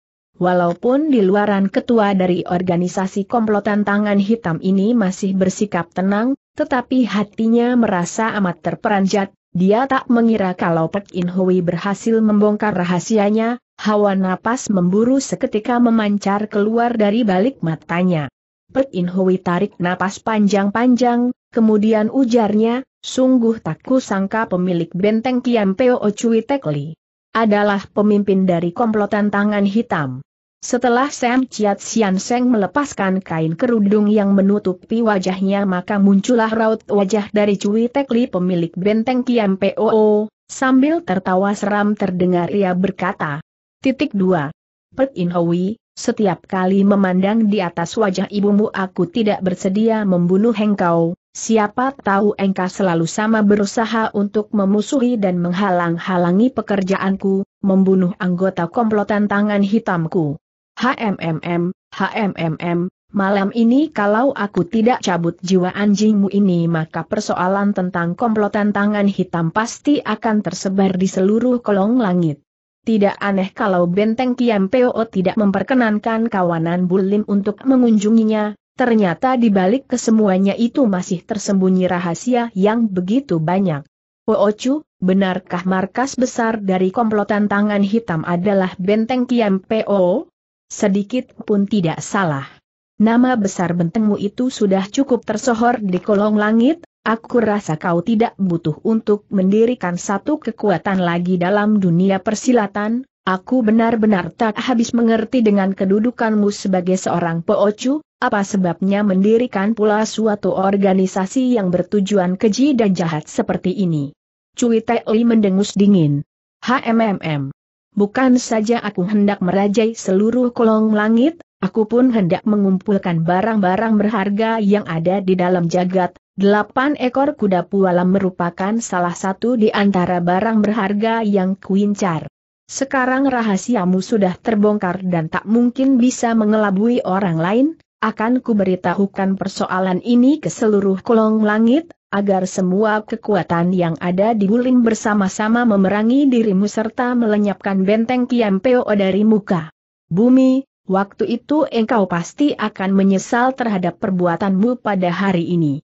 walaupun di luaran ketua dari organisasi komplotan tangan hitam ini masih bersikap tenang, tetapi hatinya merasa amat terperanjat, dia tak mengira kalau Pek In Hui berhasil membongkar rahasianya, hawa napas memburu seketika memancar keluar dari balik matanya. Pek In Hui tarik napas panjang-panjang, kemudian ujarnya, sungguh tak kusangka pemilik benteng Kiam Peo Cui Tekli adalah pemimpin dari komplotan tangan hitam. Setelah Sam Chiat Sian Seng melepaskan kain kerudung yang menutupi wajahnya maka muncullah raut wajah dari Cui Tekli pemilik benteng Kiam POO, sambil tertawa seram terdengar ia berkata. Titik 2. Pek In Hui, setiap kali memandang di atas wajah ibumu aku tidak bersedia membunuh engkau, siapa tahu engkau selalu sama berusaha untuk memusuhi dan menghalang-halangi pekerjaanku, membunuh anggota komplotan tangan hitamku. HMMM, HMMM, malam ini kalau aku tidak cabut jiwa anjingmu ini maka persoalan tentang komplotan tangan hitam pasti akan tersebar di seluruh kolong langit. Tidak aneh kalau benteng Po tidak memperkenankan kawanan Bulim untuk mengunjunginya, ternyata di balik kesemuanya itu masih tersembunyi rahasia yang begitu banyak. Oochu, oh, oh, benarkah markas besar dari komplotan tangan hitam adalah benteng Po? sedikit pun tidak salah. Nama besar bentengmu itu sudah cukup tersohor di kolong langit, aku rasa kau tidak butuh untuk mendirikan satu kekuatan lagi dalam dunia persilatan, aku benar-benar tak habis mengerti dengan kedudukanmu sebagai seorang poocu, apa sebabnya mendirikan pula suatu organisasi yang bertujuan keji dan jahat seperti ini. Cui Li mendengus dingin. HMMM bukan saja aku hendak merajai seluruh kolong langit, aku pun hendak mengumpulkan barang-barang berharga yang ada di dalam jagat. Delapan ekor kuda pualam merupakan salah satu di antara barang berharga yang kuincar. Sekarang rahasiamu sudah terbongkar dan tak mungkin bisa mengelabui orang lain, akan kuberitahukan persoalan ini ke seluruh kolong langit, agar semua kekuatan yang ada di Guling bersama-sama memerangi dirimu serta melenyapkan benteng Peo dari muka bumi, waktu itu engkau pasti akan menyesal terhadap perbuatanmu pada hari ini.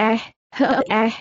eh, eh,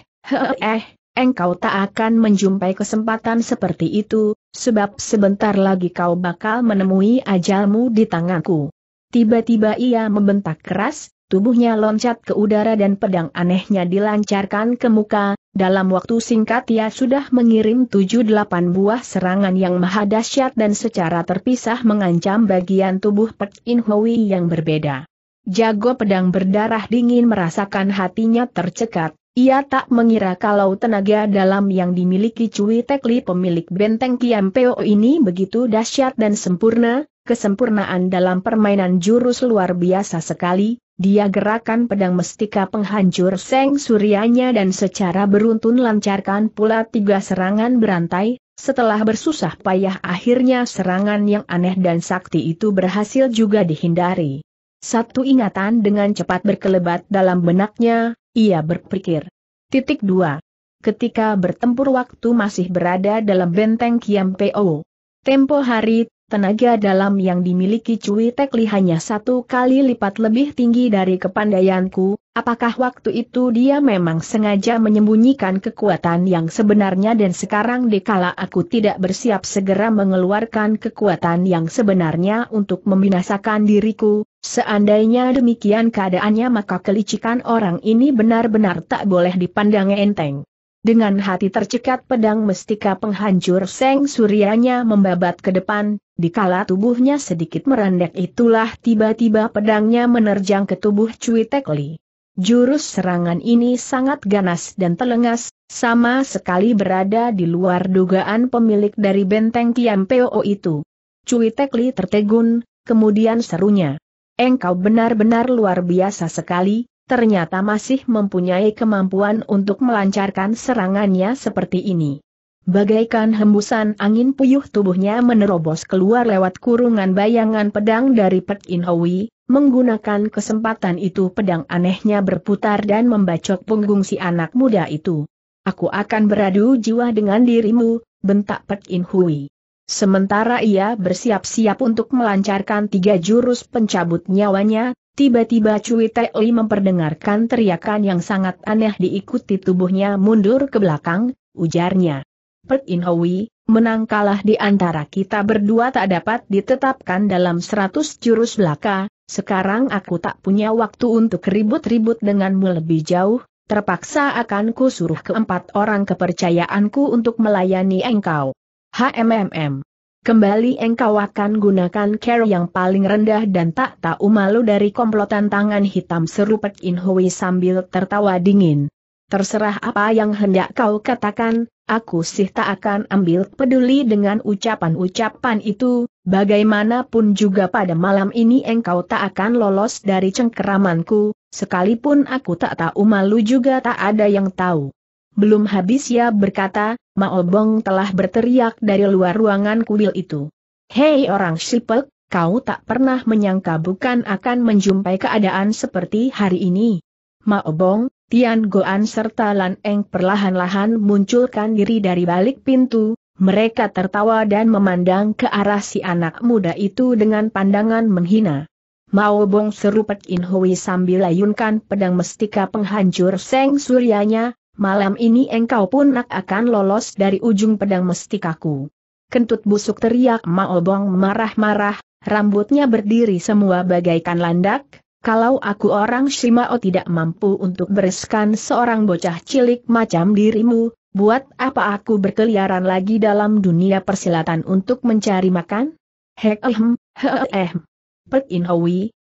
eh, engkau tak akan menjumpai kesempatan seperti itu, sebab sebentar lagi kau bakal menemui ajalmu di tanganku. Tiba-tiba ia membentak keras, tubuhnya loncat ke udara dan pedang anehnya dilancarkan ke muka, dalam waktu singkat ia sudah mengirim 7-8 buah serangan yang maha dahsyat dan secara terpisah mengancam bagian tubuh Pek In Hui yang berbeda. Jago pedang berdarah dingin merasakan hatinya tercekat, ia tak mengira kalau tenaga dalam yang dimiliki Cui Tekli pemilik benteng Peo ini begitu dahsyat dan sempurna, kesempurnaan dalam permainan jurus luar biasa sekali, dia gerakan pedang mestika penghancur seng suryanya dan secara beruntun lancarkan pula tiga serangan berantai, setelah bersusah payah akhirnya serangan yang aneh dan sakti itu berhasil juga dihindari. Satu ingatan dengan cepat berkelebat dalam benaknya, ia berpikir. Titik 2. Ketika bertempur waktu masih berada dalam benteng Kiam Po. Tempo hari Tenaga dalam yang dimiliki Cui Tekli hanya satu kali lipat lebih tinggi dari kepandaianku, apakah waktu itu dia memang sengaja menyembunyikan kekuatan yang sebenarnya dan sekarang dikala aku tidak bersiap segera mengeluarkan kekuatan yang sebenarnya untuk membinasakan diriku, seandainya demikian keadaannya maka kelicikan orang ini benar-benar tak boleh dipandang enteng. Dengan hati tercekat pedang mestika penghancur seng suryanya membabat ke depan, dikala tubuhnya sedikit merendek itulah tiba-tiba pedangnya menerjang ke tubuh Cui Tekli. Jurus serangan ini sangat ganas dan telengas, sama sekali berada di luar dugaan pemilik dari benteng Tiam Peo itu. Cui Tekli tertegun, kemudian serunya. Engkau benar-benar luar biasa sekali, ternyata masih mempunyai kemampuan untuk melancarkan serangannya seperti ini. Bagaikan hembusan angin puyuh tubuhnya menerobos keluar lewat kurungan bayangan pedang dari Pek In Hui, menggunakan kesempatan itu pedang anehnya berputar dan membacok punggung si anak muda itu. Aku akan beradu jiwa dengan dirimu, bentak Pek In Hui. Sementara ia bersiap-siap untuk melancarkan tiga jurus pencabut nyawanya, Tiba-tiba Cui Tei memperdengarkan teriakan yang sangat aneh diikuti tubuhnya mundur ke belakang, ujarnya. Pet In Hoi, menang kalah di antara kita berdua tak dapat ditetapkan dalam seratus jurus belaka, sekarang aku tak punya waktu untuk ribut-ribut denganmu lebih jauh, terpaksa akan ku suruh keempat orang kepercayaanku untuk melayani engkau. HMMM Kembali engkau akan gunakan care yang paling rendah dan tak tahu malu dari komplotan tangan hitam seru Pek In Hui sambil tertawa dingin. Terserah apa yang hendak kau katakan, aku sih tak akan ambil peduli dengan ucapan-ucapan itu, bagaimanapun juga pada malam ini engkau tak akan lolos dari cengkeramanku, sekalipun aku tak tahu malu juga tak ada yang tahu. Belum habis ya berkata, Maobong telah berteriak dari luar ruangan kuil itu. Hei orang Sipek, kau tak pernah menyangka bukan akan menjumpai keadaan seperti hari ini. Maobong, Tian Goan serta Lan Eng perlahan-lahan munculkan diri dari balik pintu, mereka tertawa dan memandang ke arah si anak muda itu dengan pandangan menghina. Maobong seru Pek In Hui sambil layunkan pedang mestika penghancur seng suryanya, malam ini engkau pun nak akan lolos dari ujung pedang mestikaku. Kentut busuk teriak Maobong marah-marah, rambutnya berdiri semua bagaikan landak, kalau aku orang Shimao tidak mampu untuk bereskan seorang bocah cilik macam dirimu, buat apa aku berkeliaran lagi dalam dunia persilatan untuk mencari makan? Hek ehem, hek ehem. Pek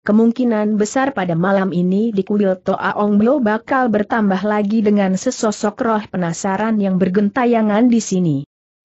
Kemungkinan besar pada malam ini di kuil Toa Bio bakal bertambah lagi dengan sesosok roh penasaran yang bergentayangan di sini.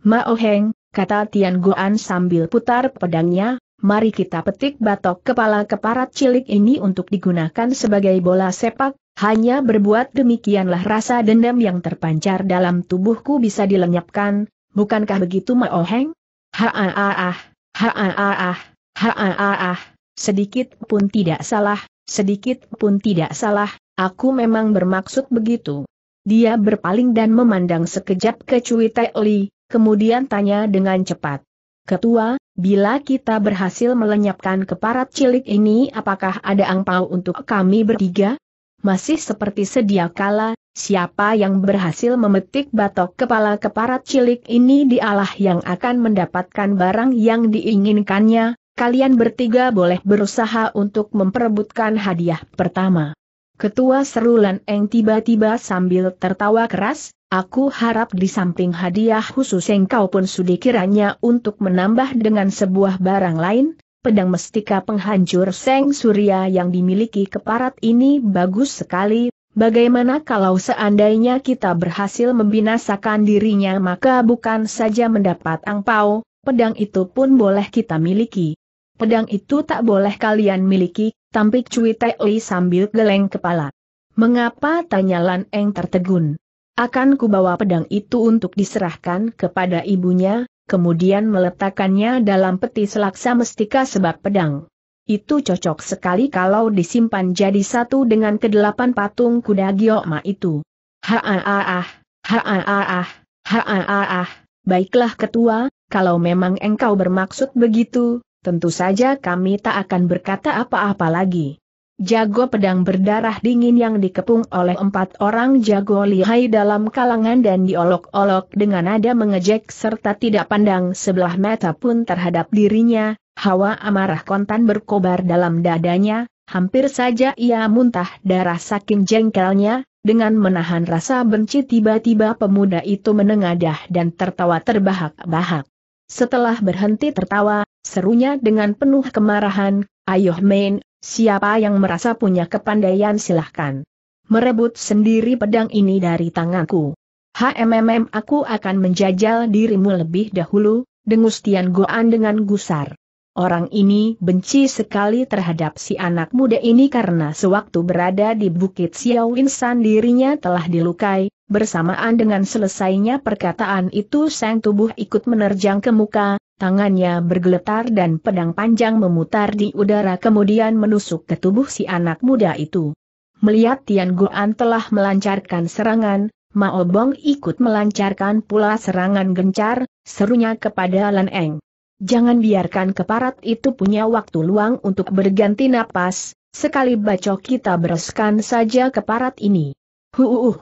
Mao Heng, kata Tian Guan sambil putar pedangnya, mari kita petik batok kepala keparat cilik ini untuk digunakan sebagai bola sepak, hanya berbuat demikianlah rasa dendam yang terpancar dalam tubuhku bisa dilenyapkan, bukankah begitu Mao Heng? Ha ah ah ah, ha ah ah ah, ha ah ah ah. Sedikit pun tidak salah, sedikit pun tidak salah, aku memang bermaksud begitu. Dia berpaling dan memandang sekejap ke Cui Li, kemudian tanya dengan cepat. Ketua, bila kita berhasil melenyapkan keparat cilik ini apakah ada angpau untuk kami bertiga? Masih seperti sedia kala, siapa yang berhasil memetik batok kepala keparat cilik ini dialah yang akan mendapatkan barang yang diinginkannya, kalian bertiga boleh berusaha untuk memperebutkan hadiah pertama. Ketua Serulan Eng tiba-tiba sambil tertawa keras, aku harap di samping hadiah khusus yang kau pun sudi kiranya untuk menambah dengan sebuah barang lain, pedang mestika penghancur Seng Surya yang dimiliki keparat ini bagus sekali, Bagaimana kalau seandainya kita berhasil membinasakan dirinya maka bukan saja mendapat angpau, pedang itu pun boleh kita miliki. Pedang itu tak boleh kalian miliki, tampik Cui Tei sambil geleng kepala. Mengapa tanya Lan Eng tertegun? Akan kubawa pedang itu untuk diserahkan kepada ibunya, kemudian meletakkannya dalam peti selaksa mestika sebab pedang. Itu cocok sekali kalau disimpan jadi satu dengan kedelapan patung kuda Giokma itu. Haaah, haaah, haaah, baiklah ketua, kalau memang engkau bermaksud begitu, tentu saja kami tak akan berkata apa-apa lagi. Jago pedang berdarah dingin yang dikepung oleh empat orang jago lihai dalam kalangan dan diolok-olok dengan nada mengejek serta tidak pandang sebelah mata pun terhadap dirinya, hawa amarah kontan berkobar dalam dadanya, hampir saja ia muntah darah saking jengkelnya, dengan menahan rasa benci tiba-tiba pemuda itu menengadah dan tertawa terbahak-bahak. Setelah berhenti tertawa, serunya dengan penuh kemarahan, ayo main, siapa yang merasa punya kepandaian silahkan. Merebut sendiri pedang ini dari tanganku. HMMM aku akan menjajal dirimu lebih dahulu, dengus Tian Goan dengan gusar. Orang ini benci sekali terhadap si anak muda ini karena sewaktu berada di Bukit Xiao Insan dirinya telah dilukai, bersamaan dengan selesainya perkataan itu sang tubuh ikut menerjang ke muka, tangannya bergeletar dan pedang panjang memutar di udara kemudian menusuk ke tubuh si anak muda itu. Melihat Tian Guan telah melancarkan serangan, Mao Bong ikut melancarkan pula serangan gencar, serunya kepada Lan Eng. Jangan biarkan keparat itu punya waktu luang untuk berganti napas, sekali bacok kita bereskan saja keparat ini. Huuuh.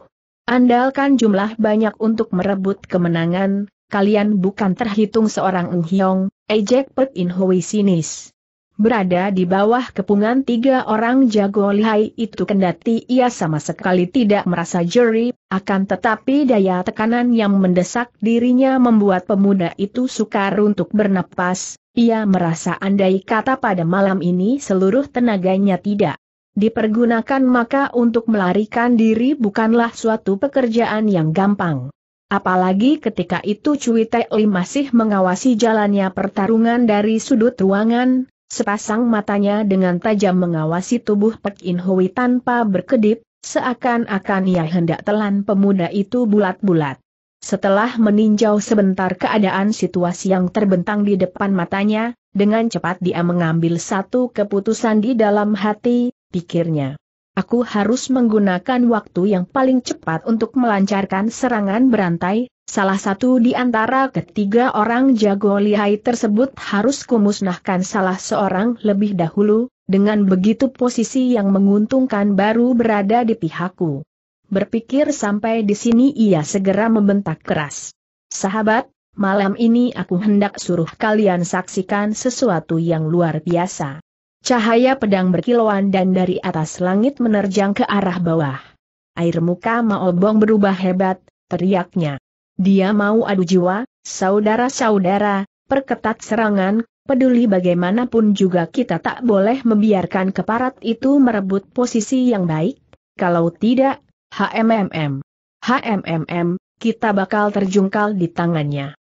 Andalkan jumlah banyak untuk merebut kemenangan, kalian bukan terhitung seorang Eng Hiong, ejek Pek In Hui sinis berada di bawah kepungan tiga orang jago lihai itu kendati ia sama sekali tidak merasa jeri, akan tetapi daya tekanan yang mendesak dirinya membuat pemuda itu sukar untuk bernapas, ia merasa andai kata pada malam ini seluruh tenaganya tidak dipergunakan maka untuk melarikan diri bukanlah suatu pekerjaan yang gampang. Apalagi ketika itu Cui Li masih mengawasi jalannya pertarungan dari sudut ruangan, Sepasang matanya dengan tajam mengawasi tubuh Pek In Hui tanpa berkedip, seakan-akan ia hendak telan pemuda itu bulat-bulat. Setelah meninjau sebentar keadaan situasi yang terbentang di depan matanya, dengan cepat dia mengambil satu keputusan di dalam hati, pikirnya. Aku harus menggunakan waktu yang paling cepat untuk melancarkan serangan berantai, Salah satu di antara ketiga orang jago lihai tersebut harus kumusnahkan salah seorang lebih dahulu, dengan begitu posisi yang menguntungkan baru berada di pihakku. Berpikir sampai di sini ia segera membentak keras. Sahabat, malam ini aku hendak suruh kalian saksikan sesuatu yang luar biasa. Cahaya pedang berkilauan dan dari atas langit menerjang ke arah bawah. Air muka Maobong berubah hebat, teriaknya. Dia mau adu jiwa, saudara-saudara, perketat serangan, peduli bagaimanapun juga kita tak boleh membiarkan keparat itu merebut posisi yang baik, kalau tidak, HMMM. HMMM, kita bakal terjungkal di tangannya.